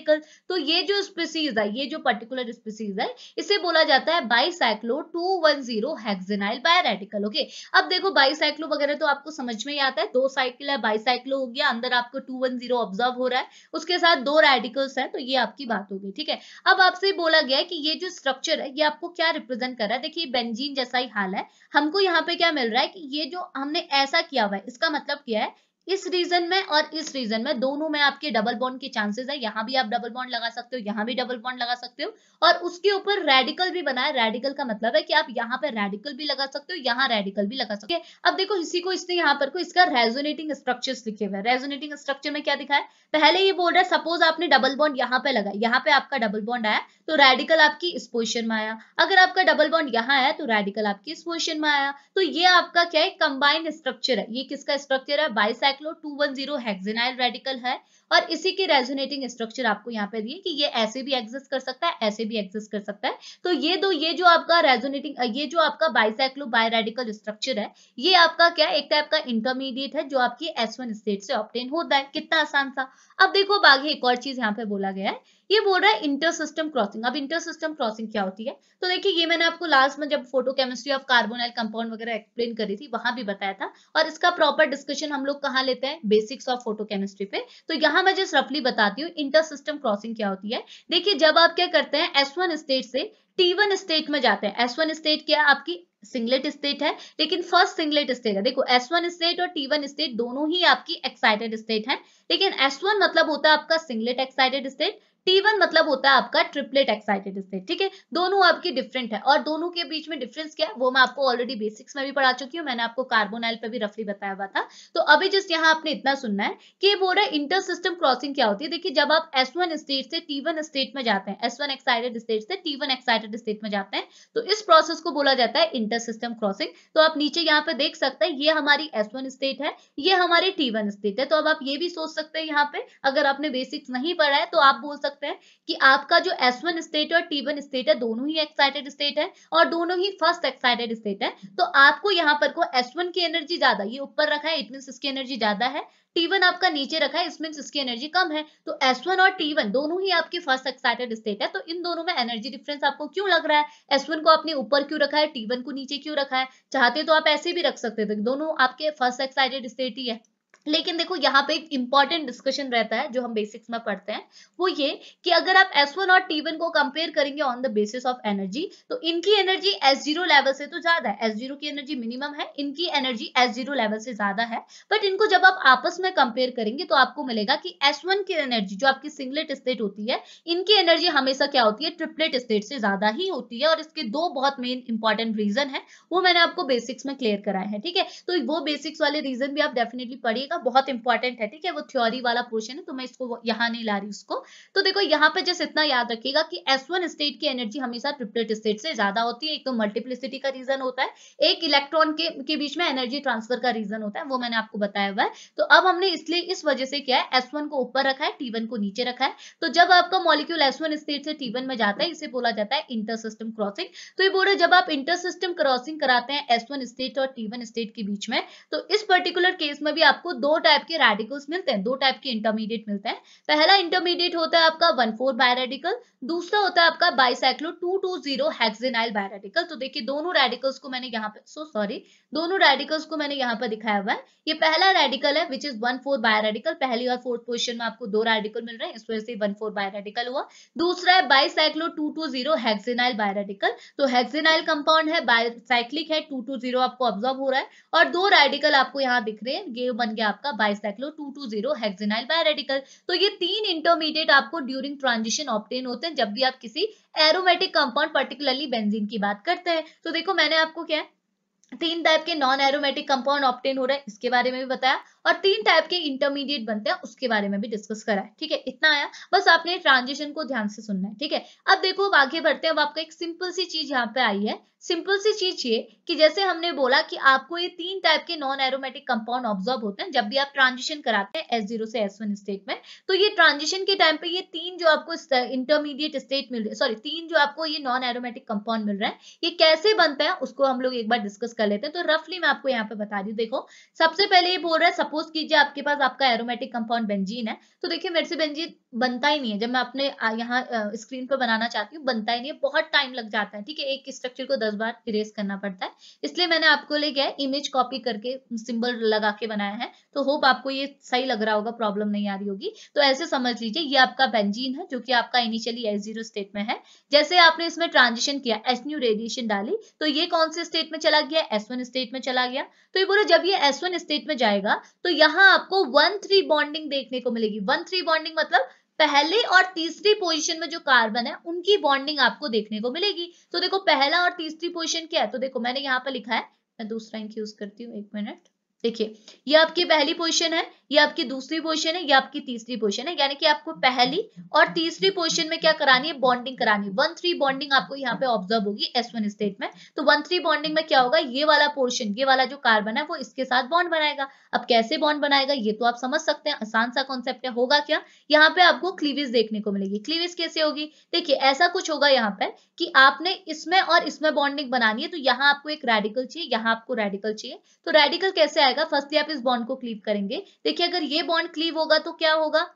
article तो ये जो स्पीसीज है ये जो पर्टिकुलर स्पीसीज है इसे बोला जाता है bicyclo two one zero hexenyl biradical okay अब देखो बाईसाइक्लो वगैरह तो आपको समझ में ही आता है दो साइकिल है बाईसाइक्लो हो गया अंदर आपको टू वन जीरो ऑब्जर्व हो रहा है उसके साथ दो रेडिकल्स है तो ये आपकी बात हो गई ठीक है अब आपसे बोला गया कि ये जो स्ट्रक्चर है ये आपको क्या रिप्रेजेंट कर रहा है देखिए बेंजीन जैसा ही हाल है हमको यहाँ पे क्या मिल रहा है कि ये जो हमने ऐसा किया हुआ है इसका मतलब क्या है इस रीजन में और इस रीजन में दोनों में आपके डबल बॉन्ड के चांसेस है यहाँ भी आप डबल बॉन्ड लगा सकते हो यहाँ भी डबल बॉन्ड लगा सकते हो और उसके ऊपर रेडिकल भी बनाया रेडिकल का मतलब है कि आप यहाँ पर रेडिकल भी लगा सकते हो यहाँ रेडिकल भी लगा सकते हो अब देखो इसी को इसने यहाँ पर को इसका रेजोनेटिंग स्ट्रक्चर लिखे हुए रेजोनेटिंग स्ट्रक्चर में क्या दिखा है पहले ये बोल रहा है सपोज आपने डबल बॉन्ड यहाँ पे लगाया यहाँ पे आपका डबल बॉन्ड आया तो रेडिकल आपकी इस पोजिशन में आया अगर आपका डबल बॉन्ड यहाँ आया तो रेडिकल आपकी इस पोजिशन में आया तो ये आपका क्या है कंबाइंड स्ट्रक्चर है ये किसका स्ट्रक्चर है bicyclo two one zero hexenyl radical है और इसी के रेजोनेटिंग स्ट्रक्चर आपको यहाँ पे दिए कि ये ऐसे भी एग्जिस्ट कर सकता है ऐसे भी एग्जिस्ट कर सकता है तो ये दो ये जो आपका रेजोनेटिंग ये जो आपका बाइसाइक्लो बायोरेडिकल स्ट्रक्चर है ये आपका क्या एक टाइप का इंटरमीडिएट है जो आपकी एस स्टेट से ऑप्टेन होता है कितना आसान था अब देखो अब आगे एक और चीज यहाँ पे बोला गया है ये बोल रहा है इंटर सिस्टम क्रॉसिंग अब इंटर सिस्टम क्रॉसिंग क्या होती है तो देखिए ये मैंने आपको लास्ट में जब photochemistry of carbonyl compound वगैरह एक्सप्लेन करी थी वहां भी बताया था और इसका प्रॉपर डिस्कशन हम लोग कहाँ लेते हैं बेसिक्स ऑफ फोटो केमिस्ट्री पे तो यहाँ यहां मैं जस्ट रफली बताती हूँ इंटर सिस्टम क्रॉसिंग क्या होती है देखिए जब आप क्या करते हैं एस वन स्टेट से टी वन स्टेट में जाते हैं एस वन स्टेट क्या आपकी सिंगलेट स्टेट है लेकिन फर्स्ट सिंगलेट स्टेट है देखो एस वन स्टेट और टी वन स्टेट दोनों ही आपकी एक्साइटेड स्टेट है लेकिन एस वन मतलब होता है आपका singlet excited state T one मतलब होता है आपका ट्रिपलेट एक्साइटेड स्टेट ठीक है दोनों आपकी डिफरेंट है और दोनों के बीच में डिफरेंस क्या है वो मैं आपको ऑलरेडी बेसिक्स में भी पढ़ा चुकी हूँ मैंने आपको कार्बोनाइल पे भी रफली बताया हुआ था तो अभी जस्ट यहाँ आपने इतना सुनना है कि बोल रहा है इंटर सिस्टम क्रॉसिंग क्या होती है देखिए जब आप एस स्टेट से टी स्टेट में जाते हैं एस एक्साइटेड स्टेट से टी एक्साइटेड स्टेट में जाते हैं तो इस प्रोसेस को बोला जाता है इंटर सिस्टम क्रॉसिंग तो आप नीचे यहाँ पे देख सकते हैं ये हमारी एस स्टेट है ये हमारी टी स्टेट है तो अब आप ये भी सोच सकते हैं यहाँ पे अगर आपने बेसिक्स नहीं पढ़ा है तो आप बोल सकते सकते हैं कि आपका जो एस वन स्टेट और टी वन स्टेट है दोनों ही एक्साइटेड स्टेट है और दोनों ही फर्स्ट एक्साइटेड स्टेट है तो आपको यहाँ पर को एस वन की एनर्जी ज्यादा ये ऊपर रखा है इट मीन इसकी एनर्जी ज्यादा है T1 आपका नीचे रखा है इसमें इसकी एनर्जी कम है तो S1 और T1 दोनों ही आपके फर्स्ट एक्साइटेड स्टेट है तो इन दोनों में एनर्जी डिफरेंस आपको क्यों लग रहा है S1 को आपने ऊपर क्यों रखा है T1 को नीचे क्यों रखा है चाहते तो आप ऐसे भी रख सकते थे दोनों आपके फर्स्ट एक्साइटेड स्टेट ही है लेकिन देखो यहाँ पे एक इंपॉर्टेंट डिस्कशन रहता है जो हम बेसिक्स में पढ़ते हैं वो ये कि अगर आप S1 और T1 को कंपेयर करेंगे on the basis of energy तो इनकी एनर्जी S0 लेवल से तो ज्यादा है S0 की एनर्जी मिनिमम है इनकी एनर्जी S0 लेवल से ज्यादा है बट इनको जब आप आपस में कंपेयर करेंगे तो आपको मिलेगा कि एस की एनर्जी जो आपकी सिंगलेट स्टेट होती है इनकी एनर्जी हमेशा क्या होती है ट्रिपलेट स्टेट से ज्यादा ही होती है और इसके दो बहुत मेन इंपॉर्टेंट रीजन है वो मैंने आपको बेसिक्स में क्लियर कराए हैं ठीक है तो वो बेसिक्स वाले रीजन भी आप डेफिनेटली पढ़िए समझिएगा बहुत इंपॉर्टेंट है ठीक है वो थ्योरी वाला पोर्शन है तो मैं इसको यहाँ नहीं ला रही उसको तो देखो यहाँ पे जस्ट इतना याद रखिएगा कि एस वन स्टेट की एनर्जी हमेशा ट्रिपलेट स्टेट से ज्यादा होती है एक तो मल्टीप्लिसिटी का रीजन होता है एक इलेक्ट्रॉन के, के बीच में एनर्जी ट्रांसफर का रीजन होता है वो मैंने आपको बताया हुआ है तो अब हमने इसलिए इस वजह से क्या है एस को ऊपर रखा है टी को नीचे रखा है तो जब आपका मॉलिक्यूल एस स्टेट से टी में जाता है इसे बोला जाता है इंटर सिस्टम क्रॉसिंग तो ये बोल रहे जब आप इंटर सिस्टम क्रॉसिंग कराते हैं एस स्टेट और टी स्टेट के बीच में तो इस पर्टिकुलर केस में भी आपको दो टाइप के रेडिकल्स मिलते हैं दो टाइप के इंटरमीडिएट मिलते हैं पहला इंटरमीडिएट होता है आपका वन फोर बायरेडिकल दूसरा होता है आपका bicyclo two two zero hexenyl biradical तो देखिए दोनों रेडिकल्स को मैंने यहाँ पे सो सॉरी दोनों रेडिकल्स को मैंने यहाँ पर दिखाया हुआ है ये पहला रेडिकल है which is one four biradical पहली और फोर्थ पोजिशन में आपको दो रेडिकल मिल रहे हैं इस वजह से वन फोर बायरेडिकल हुआ दूसरा है bicyclo two two zero hexenyl biradical तो हेक्सिनाइल कंपाउंड है बाइसाइक्लिक है टू टू जीरो आपको ऑब्जॉर्व हो रहा है और दो रेडिकल आपको यहाँ दिख रहे हैं ये बन गया आपका bicyclo two two zero hexenyl biradical तो ये तीन इंटरमीडिएट आपको ड्यूरिंग ट्रांजिशन ऑप्टेन होते हैं जब भी आप किसी एरोमेटिक कंपाउंड पर्टिकुलरली बेंजीन की बात करते हैं तो देखो मैंने आपको क्या है तीन टाइप के नॉन एरोमेटिक कंपाउंड ऑप्टेन हो रहे हैं इसके बारे में भी बताया और तीन टाइप के इंटरमीडिएट बनते हैं उसके बारे में भी डिस्कस करा है ठीक है इतना आया बस आपने ट्रांजिशन को ध्यान से सुनना है ठीक है अब देखो अब आगे बढ़ते हैं अब आपका एक सिंपल सी चीज यहाँ पे आई है सिंपल सी चीज ये कि जैसे हमने बोला कि आपको ये तीन टाइप के नॉन एरोमेटिक कंपाउंड ऑब्जर्व होते हैं जब भी आप ट्रांजिशन कराते हैं एस जीरो से एस वन स्टेट में तो ये ट्रांजिशन के टाइम पे ये तीन जो आपको इंटरमीडिएट स्टेट uh, मिल रही है सॉरी तीन जो आपको ये नॉन एरोमेटिक कंपाउंड मिल रहा है ये कैसे बनता है उसको हम लोग एक बार डिस्कस कर लेते हैं तो रफली मैं आपको यहाँ पे बता दी देखो सबसे पहले ये बोल रहा है सपोज कीजिए आपके पास आपका एरोमेटिक कंपाउंड बेंजीन है तो देखिए मेरे से बेंजीन बनता ही नहीं है जब मैं अपने यहाँ स्क्रीन पर बनाना चाहती हूँ बनता ही नहीं है बहुत टाइम लग जाता है ठीक है एक स्ट्रक्चर को दस बार इरेज करना पड़ता है इसलिए मैंने आपको ले गया इमेज कॉपी करके सिंबल लगा के बनाया है तो होप आपको ये सही लग रहा होगा प्रॉब्लम नहीं आ रही होगी तो ऐसे समझ लीजिए ये आपका बेंजीन है जो की आपका इनिशियली एस जीरो स्टेट में है जैसे आपने इसमें ट्रांजिशन किया एस न्यू रेडिएशन डाली तो ये कौन से स्टेट में चला गया एस वन स्टेट में चला गया तो ये बोले जब ये एस वन स्टेट में जाएगा तो यहाँ आपको वन थ्री बॉन्डिंग देखने को मिलेगी वन थ्री बॉन्डिंग मतलब पहले और तीसरी पोजीशन में जो कार्बन है उनकी बॉन्डिंग आपको देखने को मिलेगी तो देखो पहला और तीसरी पोजीशन क्या है तो देखो मैंने यहाँ पर लिखा है मैं दूसरा इंक यूज करती हूँ एक मिनट देखिए ये आपकी पहली पोजीशन है ये आपकी दूसरी पोजिशन है ये आपकी तीसरी पोजिशन है यानी कि आपको पहली और तीसरी पोजिशन में क्या करानी है बॉन्डिंग करानी वन थ्री बॉन्डिंग आपको यहाँ पे ऑब्जर्व होगी एस वन स्टेट में तो वन थ्री बॉन्डिंग में क्या होगा ये वाला पोर्शन ये वाला जो कार्बन है वो इसके साथ बॉन्ड बनाएगा अब कैसे बॉन्ड बनाएगा ये तो आप समझ सकते हैं आसान सा कॉन्सेप्ट है होगा क्या यहाँ पे आपको क्लीविज देखने को मिलेगी क्लीविज कैसे होगी देखिए ऐसा कुछ होगा यहाँ पर कि आपने इसमें और इसमें बॉन्डिंग बनानी है तो यहाँ आपको एक रेडिकल चाहिए यहाँ आपको रेडिकल चाहिए तो रेडिकल कैसे आएगा फर्स्टली आप इस बॉन्ड को क्लीव करेंगे देखिए देखिए अगर ये बॉन्ड क्लीव होगा तो क्या होगा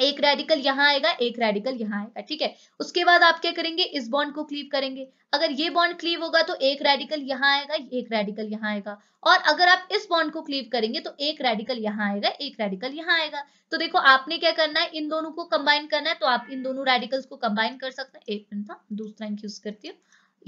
एक रेडिकल यहाँ आएगा एक रेडिकल यहाँ आएगा ठीक है उसके बाद आप क्या करेंगे इस बॉन्ड को क्लीव करेंगे अगर ये बॉन्ड क्लीव होगा तो एक रेडिकल यहाँ आएगा एक रेडिकल यहाँ आएगा और अगर आप इस बॉन्ड को क्लीव करेंगे तो एक रेडिकल यहाँ आएगा एक रेडिकल यहाँ आएगा तो देखो आपने क्या करना है इन दोनों को कंबाइन करना है तो आप इन दोनों रेडिकल्स को कंबाइन कर सकते हैं एक मिनट था हाँ, दूसरा इंक यूज करती हूँ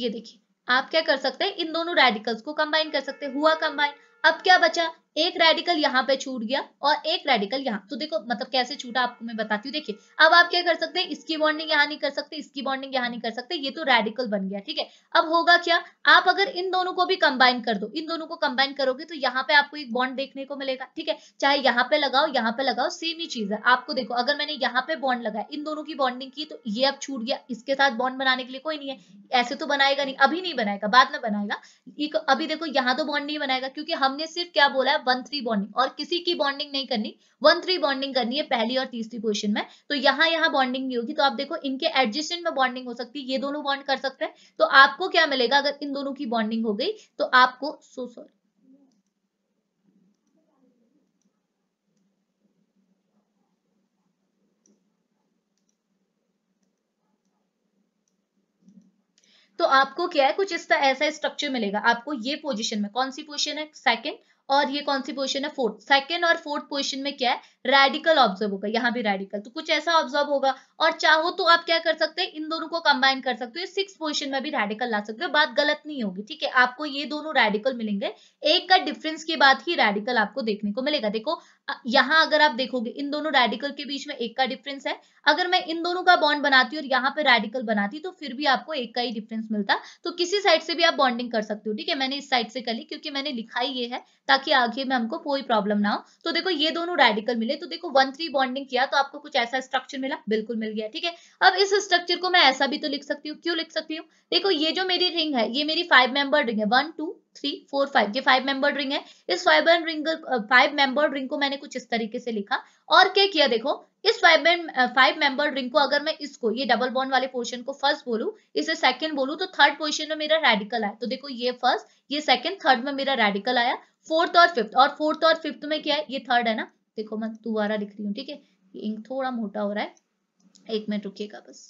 ये देखिए आप क्या कर सकते हैं इन दोनों रेडिकल्स को कंबाइन कर सकते हैं हुआ कंबाइन अब क्या बचा एक रेडिकल यहाँ पे छूट गया और एक रेडिकल यहाँ तो देखो मतलब कैसे छूटा आपको मैं बताती हूँ देखिए अब आप क्या कर सकते हैं इसकी बॉन्डिंग यहाँ नहीं कर सकते इसकी बॉन्डिंग यहाँ नहीं कर सकते ये तो रेडिकल बन गया ठीक है अब होगा क्या आप अगर इन दोनों को भी कंबाइन कर दो इन दोनों को कंबाइन करोगे तो यहाँ पे आपको एक बॉन्ड देखने को मिलेगा ठीक है चाहे यहाँ पे लगाओ यहाँ पे लगाओ सेम ही चीज है आपको देखो अगर मैंने यहाँ पे बॉन्ड लगाया इन दोनों की बॉन्डिंग की तो ये अब छूट गया इसके साथ बॉन्ड बनाने के लिए कोई नहीं है ऐसे तो बनाएगा नहीं अभी नहीं बनाएगा बाद में बनाएगा अभी देखो यहाँ तो बॉन्ड नहीं बनाएगा क्योंकि हमने सिर्फ क्या बोला वन थ्री बॉन्डिंग और किसी की बॉन्डिंग नहीं करनी वन थ्री बॉन्डिंग करनी है पहली और तीसरी पोजिशन में तो यहाँ यहाँ बॉन्डिंग नहीं होगी तो आप देखो इनके एडजस्टेंट में बॉन्डिंग हो सकती है ये दोनों बॉन्ड कर सकते हैं तो आपको क्या मिलेगा अगर इन दोनों की बॉन्डिंग हो गई तो आपको सो सॉरी तो आपको क्या है कुछ इस तरह ऐसा स्ट्रक्चर मिलेगा आपको ये पोजीशन में कौन सी पोजीशन है सेकंड और ये कौन सी पोजिशन है फोर्थ सेकेंड और फोर्थ पोजिशन में क्या है रेडिकल ऑब्जर्व होगा यहाँ भी रेडिकल तो कुछ ऐसा ऑब्जर्व होगा और चाहो तो आप क्या कर सकते हैं इन दोनों को कंबाइन कर सकते हो सिक्स पोजिशन में भी रेडिकल ला सकते हो बात गलत नहीं होगी ठीक है आपको ये दोनों रेडिकल मिलेंगे एक का डिफरेंस के बाद ही रेडिकल आपको देखने को मिलेगा देखो यहाँ अगर आप देखोगे इन दोनों रेडिकल के बीच में एक का डिफरेंस है अगर मैं इन दोनों का बॉन्ड बनाती और यहाँ पे रेडिकल बनाती तो फिर भी आपको एक का ही डिफरेंस मिलता तो किसी साइड से भी आप बॉन्डिंग कर सकते हो ठीक है मैंने इस साइड से कर ली क्योंकि मैंने लिखा ही ये है ताकि आगे में हमको कोई प्रॉब्लम ना हो तो देखो ये दोनों रेडिकल मिले हमने तो देखो वन थ्री बॉन्डिंग किया तो आपको कुछ ऐसा स्ट्रक्चर मिला बिल्कुल मिल गया ठीक है अब इस स्ट्रक्चर को मैं ऐसा भी तो लिख सकती हूँ क्यों लिख सकती हूँ देखो ये जो मेरी रिंग है ये मेरी फाइव मेंबर रिंग है one two three four five ये फाइव मेंबर रिंग है इस five ring five member ring को मैंने कुछ इस तरीके से लिखा और क्या किया देखो इस फाइव फाइव मेंबर्ड रिंग को अगर मैं इसको ये डबल बॉन्ड वाले पोर्शन को फर्स्ट बोलू इसे सेकंड बोलू तो थर्ड पोर्शन में मेरा रेडिकल आया तो देखो ये फर्स्ट ये सेकंड थर्ड में मेरा रेडिकल आया फोर्थ और फिफ्थ और फोर्थ और फिफ्थ में क्या है ये थर्ड है ना देखो मैं दोबारा लिख रही हूँ ठीक है इंक थोड़ा मोटा हो रहा है एक मिनट रुकिएगा बस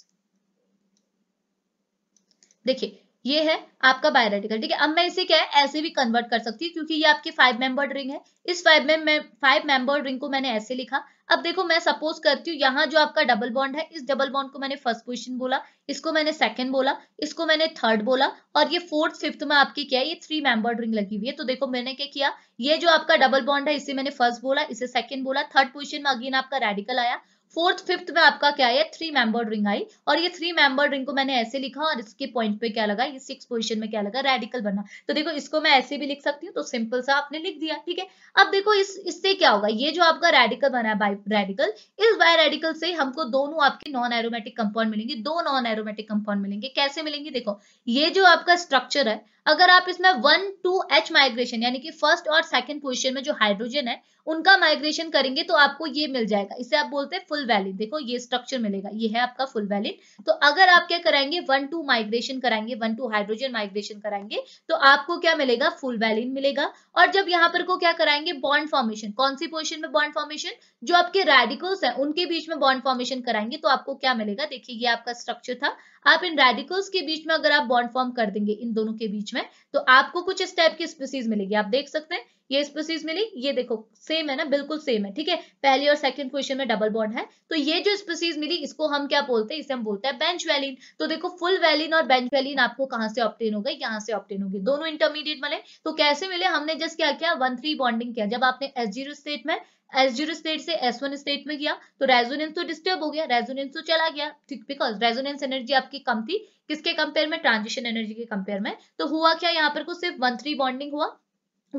देखिए ये है आपका बायोरेटिकल ठीक है अब मैं इसे क्या है ऐसे भी कन्वर्ट कर सकती हूँ क्योंकि ये आपकी फाइव मेंबर्ड रिंग है इस फाइव में फाइव मेंबर्ड रिंग को मैंने ऐसे लिखा अब देखो मैं सपोज करती हूँ यहाँ जो आपका डबल बॉन्ड है इस डबल बॉन्ड को मैंने फर्स्ट पोजिशन बोला इसको मैंने सेकंड बोला इसको मैंने थर्ड बोला और ये फोर्थ फिफ्थ में आपकी क्या है ये थ्री मेंबर्ड रिंग लगी हुई है तो देखो मैंने क्या किया ये जो आपका डबल बॉन्ड है इसे मैंने फर्स्ट बोला इसे सेकंड बोला थर्ड पोजिशन में अगेन आपका रेडिकल आया फोर्थ फिफ्थ में आपका क्या है थ्री मेंबर्ड रिंग आई और ये थ्री मेंबर्ड रिंग को मैंने ऐसे लिखा और इसके पॉइंट पे क्या लगा ये सिक्स पोजिशन में क्या लगा रेडिकल बना तो देखो इसको मैं ऐसे भी लिख सकती हूँ तो सिंपल सा आपने लिख दिया ठीक है अब देखो इस इससे क्या होगा ये जो आपका रेडिकल बना है बाई रेडिकल इस बाय रेडिकल से हमको दोनों आपके नॉन एरोमेटिक कंपाउंड मिलेंगे दो नॉन एरोमेटिक कंपाउंड मिलेंगे कैसे मिलेंगे देखो ये जो आपका स्ट्रक्चर है अगर आप इसमें वन टू एच माइग्रेशन यानी कि फर्स्ट और सेकंड पोजीशन में जो हाइड्रोजन है उनका माइग्रेशन करेंगे तो आपको ये मिल जाएगा इसे आप बोलते हैं फुल वैलिन देखो ये स्ट्रक्चर मिलेगा ये है आपका फुल वैलिन तो अगर आप क्या कराएंगे वन टू माइग्रेशन कराएंगे वन टू हाइड्रोजन माइग्रेशन कराएंगे तो आपको क्या मिलेगा फुल वैलिन मिलेगा और जब यहाँ पर को क्या कराएंगे बॉन्ड फॉर्मेशन कौन सी पोजिशन में बॉन्ड फॉर्मेशन जो आपके रेडिकल्स है उनके बीच में बॉन्ड फॉर्मेशन कराएंगे तो आपको क्या मिलेगा देखिए ये आपका स्ट्रक्चर था आप इन रेडिकल्स के बीच में अगर आप बॉन्ड फॉर्म कर देंगे इन दोनों के बीच में तो आपको कुछ इस टाइप की स्पीसीज मिलेगी आप देख सकते हैं ये स्पीसीज मिली ये देखो सेम है ना बिल्कुल सेम है ठीक है पहली और सेकंड क्वेश्चन में डबल बॉन्ड है तो ये जो स्पीसीज मिली इसको हम क्या बोलते हैं इसे हम बोलते हैं बेंच वैलिन तो देखो फुल वैलिन और बेंच वैलिन आपको कहां से ऑप्टेन हो गए यहाँ से ऑप्टेन हो गए दोनों इंटरमीडिएट मिले तो कैसे मिले हमने जस्ट क्या किया वन थ्री बॉन्डिंग किया जब आपने एस जीरो स्टेट में एस जीरो स्टेट से एस वन स्टेट में गया तो रेजोनेंस तो डिस्टर्ब हो गया रेजोनेंस तो चला गया बिकॉज रेजोनेंस एनर्जी आपकी कम थी किसके कंपेयर में ट्रांजिशन एनर्जी के कंपेयर में तो हुआ क्या यहाँ पर कुछ सिर्फ वन थ्री बॉन्डिंग हुआ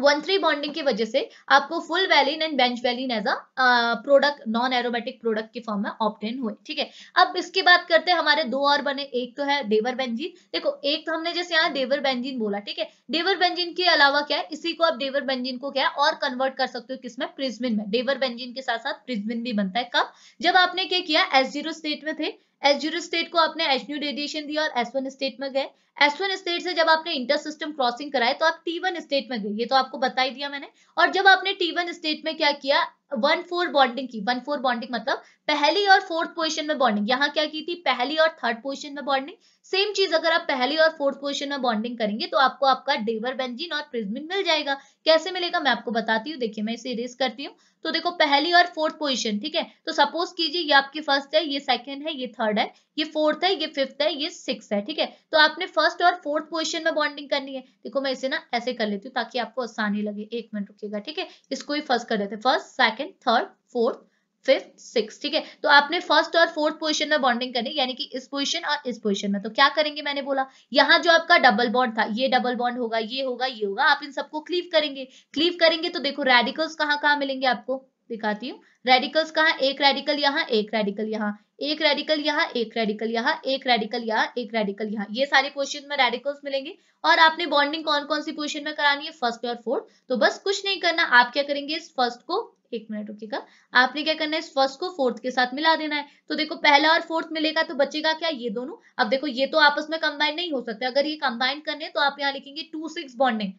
वन थ्री बॉन्डिंग की वजह से आपको fulvene and benzvalene as a product non aromatic product के फॉर्म में ऑप्टेन हुए ठीक है अब इसकी बात करते हैं हमारे दो और बने एक तो है डेवर बेंजीन देखो एक तो हमने जैसे यहाँ डेवर बेंजीन बोला ठीक है डेवर बेंजीन के अलावा क्या है इसी को आप डेवर बेंजीन को क्या है और कन्वर्ट कर सकते हो किसमें प्रिजमिन में डेवर बेंजिन के साथ साथ प्रिजमिन भी बनता है कब जब आपने क्या किया एस जीरो स्टेट में थे एस जीरो स्टेट को आपने एच न्यू रेडिएशन दिया और एस वन स्टेट में गए एस वन स्टेट से जब आपने इंटर सिस्टम क्रॉसिंग कराए तो आप टी वन स्टेट में गए ये तो आपको बता ही दिया मैंने और जब आपने टी वन स्टेट में क्या किया वन फोर बॉन्डिंग की वन फोर बॉन्डिंग मतलब पहली और फोर्थ पोजिशन में बॉन्डिंग यहाँ क्या की थी पहली और थर्ड पोजिशन में बॉन्डिंग सेम चीज अगर आप पहली और फोर्थ पोजिशन में बॉन्डिंग करेंगे तो आपको आपका डेवर बेंजिन और प्रिजमिन मिल जाएगा कैसे मिलेगा मैं आपको बताती हूँ देखिए मैं इसे रेस करती हूँ तो देखो पहली और फोर्थ पोजिशन ठीक है तो सपोज कीजिए ये आपकी फर्स्ट है ये सेकेंड है ये थर्ड है ये फोर्थ है ये फिफ्थ है ये सिक्स है ठीक है तो आपने फर्स्ट और फोर्थ पोजिशन में बॉन्डिंग करनी है देखो मैं इसे ना ऐसे कर लेती हूँ ताकि आपको आसानी लगे एक मिनट रुकेगा ठीक है इसको ही फर्स्ट कर देते first second third fourth fifth six ठीक है तो आपने फर्स्ट और फोर्थ पोजिशन में बॉन्डिंग करनी यानी कि इस पोजिशन और इस पोजिशन में तो क्या करेंगे मैंने बोला यहाँ जो आपका डबल बॉन्ड था ये डबल बॉन्ड होगा ये होगा ये होगा आप इन सबको क्लीव करेंगे क्लीव करेंगे तो देखो रेडिकल्स कहाँ कहाँ मिलेंगे आपको दिखाती हूँ रेडिकल्स कहा एक रेडिकल यहाँ एक रेडिकल यहाँ एक रेडिकल यहाँ एक रेडिकल यहाँ एक रेडिकल यहाँ एक रेडिकल यहाँ ये सारी पोजिशन में रेडिकल्स मिलेंगे और आपने बॉन्डिंग कौन कौन सी पोजिशन में करानी है फर्स्ट और फोर्थ तो बस कुछ नहीं करना आप क्या करेंगे इस फर्स्ट को एक मिनट रुकेगा आपने क्या करना है फर्स्ट को फोर्थ के साथ मिला देना है तो देखो पहला और फोर्थ मिलेगा तो बचेगा क्या ये दोनों अब देखो ये तो आपस में कंबाइन नहीं हो सकते अगर ये कंबाइन करने तो आप यहाँ लिखेंगे two six bonding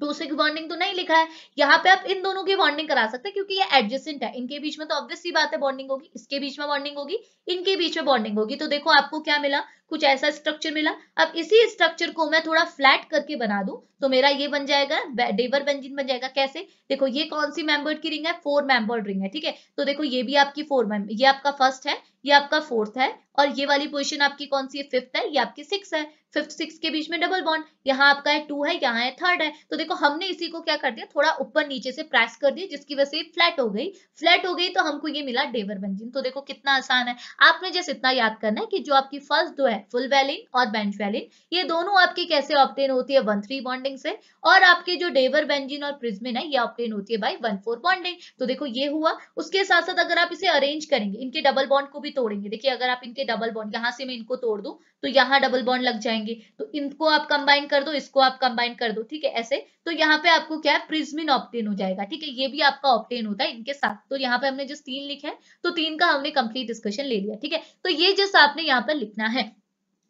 two six bonding तो नहीं लिखा है यहाँ पे आप इन दोनों की बॉन्डिंग करा सकते हैं क्योंकि ये एडजस्टेंट है इनके बीच में तो ऑब्वियस सी बात है बॉन्डिंग होगी इसके बीच में बॉन्डिंग होगी इनके बीच में बॉन्डिंग होगी तो देखो आपको क्या मिला कुछ ऐसा स्ट्रक्चर मिला अब इसी स्ट्रक्चर को मैं थोड़ा फ्लैट करके बना दूं तो मेरा ये बन जाएगा डेवर बेंजीन बन जाएगा कैसे देखो ये कौन सी मेंबर्ड की रिंग है फोर मेंबर्ड रिंग है ठीक है तो देखो ये भी आपकी फोर ये आपका फर्स्ट है ये आपका फोर्थ है और ये वाली पोजिशन आपकी कौन सी है फिफ्थ है ये आपकी सिक्स है फिफ्थ सिक्स के बीच में डबल बॉन्ड यहाँ आपका है टू है यहाँ है थर्ड है तो देखो हमने इसी को क्या कर दिया थोड़ा ऊपर नीचे से प्रेस कर दिया जिसकी वजह से फ्लैट हो गई फ्लैट हो गई तो हमको ये मिला डेवर बेंजीन तो देखो कितना आसान है आपने जैसे इतना याद करना है कि जो आपकी फर्स्ट दो है है फुल वैलिन और बेंच वैलिन ये दोनों आपकी कैसे ऑप्टेन होती है वन थ्री बॉन्डिंग से और आपके जो डेवर बेंजिन और प्रिज्मिन है ये ऑप्टेन होती है बाई वन फोर बॉन्डिंग तो देखो ये हुआ उसके साथ साथ अगर आप इसे अरेंज करेंगे इनके डबल बॉन्ड को भी तोड़ेंगे देखिए अगर आप इनके डबल बॉन्ड यहाँ से मैं इनको तोड़ दू तो यहाँ डबल बॉन्ड लग जाएंगे तो इनको आप कंबाइन कर दो इसको आप कंबाइन कर दो ठीक है ऐसे तो यहाँ पे आपको क्या है प्रिज्मिन ऑप्टेन हो जाएगा ठीक है ये भी आपका ऑप्टेन होता है इनके साथ तो यहाँ पे हमने जिस तीन लिखे हैं तो तीन का हमने कंप्लीट डिस्कशन ले लिया ठीक है तो ये जिस आपने यहाँ पर लिखना है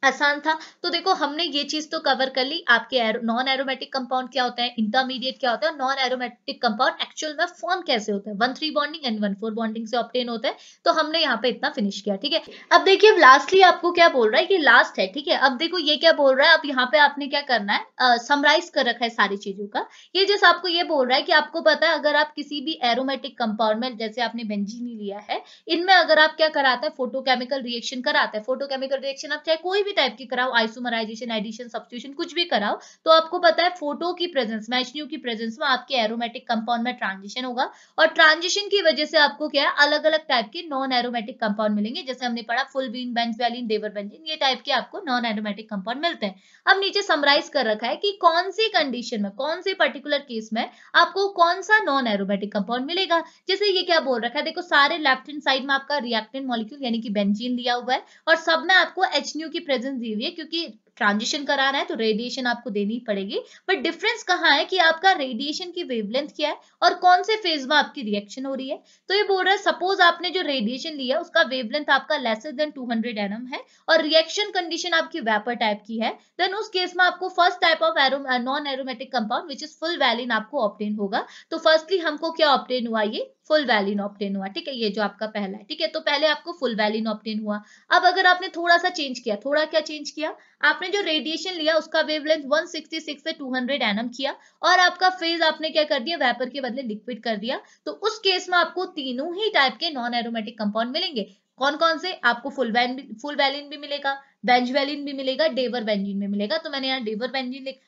आसान था तो देखो हमने ये चीज तो कवर कर ली आपके नॉन एरोमेटिक कंपाउंड क्या होते हैं इंटरमीडिएट क्या होता है नॉन एरोमेटिक कंपाउंड एक्चुअल में फॉर्म कैसे होता है one three bonding and one four bonding से ऑप्टेन होता है तो हमने यहाँ पे इतना फिनिश किया ठीक है अब देखिए अब लास्टली आपको क्या बोल रहा है कि लास्ट है ठीक है अब देखो ये क्या बोल रहा है अब यहाँ पे आपने क्या करना है समराइज कर रखा है सारी चीजों का ये जैसे आपको ये बोल रहा है कि आपको पता है अगर आप किसी भी एरोमेटिक कंपाउंड में जैसे आपने बेंजीनी लिया है इनमें अगर आप क्या कराते हैं फोटोकेमिकल रिएक्शन कराते हैं फोटोकेमिकल रिएक्शन आप चाहे कोई भी टाइप की कराओ आइसोमराइजेशन एडिशन सब्सिट्यूशन कुछ भी कराओ तो आपको पता है फोटो की प्रेजेंस मैचन्यू की प्रेजेंस में आपके एरोमेटिक कंपाउंड में ट्रांजिशन होगा और ट्रांजिशन की वजह से आपको क्या है अलग अलग टाइप के नॉन एरोमेटिक कंपाउंड मिलेंगे जैसे हमने पढ़ा fulvene benzvalene Dewar benzene ये टाइप के आपको नॉन एरोमेटिक कंपाउंड मिलते हैं अब नीचे समराइज कर रखा है कि कौन सी कंडीशन में कौन से पर्टिकुलर केस में आपको कौन सा नॉन एरोमेटिक कंपाउंड मिलेगा जैसे ये क्या बोल रखा है देखो सारे लेफ्ट हैंड साइड में आपका रिएक्टेंट मॉलिक्यूल यानी कि बेंजीन दिया हुआ है और सब में आपको एचन्यू की प्रेजेंस प्रेजेंस दी हुई है क्योंकि ट्रांजिशन करा रहा है तो रेडिएशन आपको देनी पड़ेगी बट डिफरेंस कहाँ है कि आपका रेडिएशन की वेवलेंथ क्या है और कौन से फेज में आपकी रिएक्शन हो रही है तो ये बोल रहा है सपोज आपने जो रेडिएशन लिया उसका वेवलेंथ आपका लेसर देन 200 हंड्रेड है और रिएक्शन कंडीशन आपकी वेपर टाइप की है देन उस केस में आपको first type of aero non aromatic compound which is fulvene आपको ऑप्टेन होगा तो फर्स्टली हमको क्या ऑप्टेन हुआ ये फुल वैलिन ऑप्टेन हुआ ठीक है ये जो आपका पहला है ठीक है तो पहले आपको फुल वैलिन ऑप्टेन हुआ अब अगर आपने थोड़ा सा चेंज किया थोड़ा क्या चेंज किया आपने जो रेडिएशन लिया उसका वेवलेंथ 166 से 200 हंड्रेड किया और आपका फेज आपने क्या कर दिया वेपर के बदले लिक्विड कर दिया तो उस केस में आपको तीनों ही टाइप के नॉन एरोमेटिक कंपाउंड मिलेंगे कौन कौन से आपको फुल वैन फुल वैलिन भी मिलेगा बेंज वैलिन भी मिलेगा डेवर बेंजिन भी मिलेगा तो मैंने यहाँ डेवर बेंजिन लिख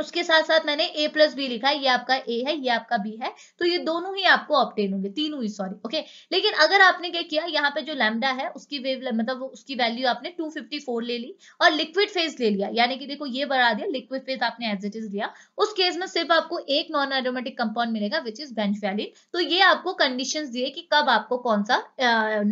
उसके साथ साथ मैंने ए प्लस बी लिखा है ये आपका ए है ये आपका बी है तो ये दोनों ही आपको ऑप्टेन होंगे तीनों ही सॉरी ओके लेकिन अगर आपने क्या किया यहाँ पे जो लैमडा है उसकी वेव मतलब उसकी वैल्यू आपने 254 ले ली और लिक्विड फेज ले लिया यानी कि देखो ये बढ़ा दिया लिक्विड फेज आपने एज इट इज लिया उस केस में सिर्फ आपको एक नॉन एरोमेटिक कंपाउंड मिलेगा विच इज बेंच बेंचवैलिन तो ये आपको कंडीशन दिए कि कब आपको कौन सा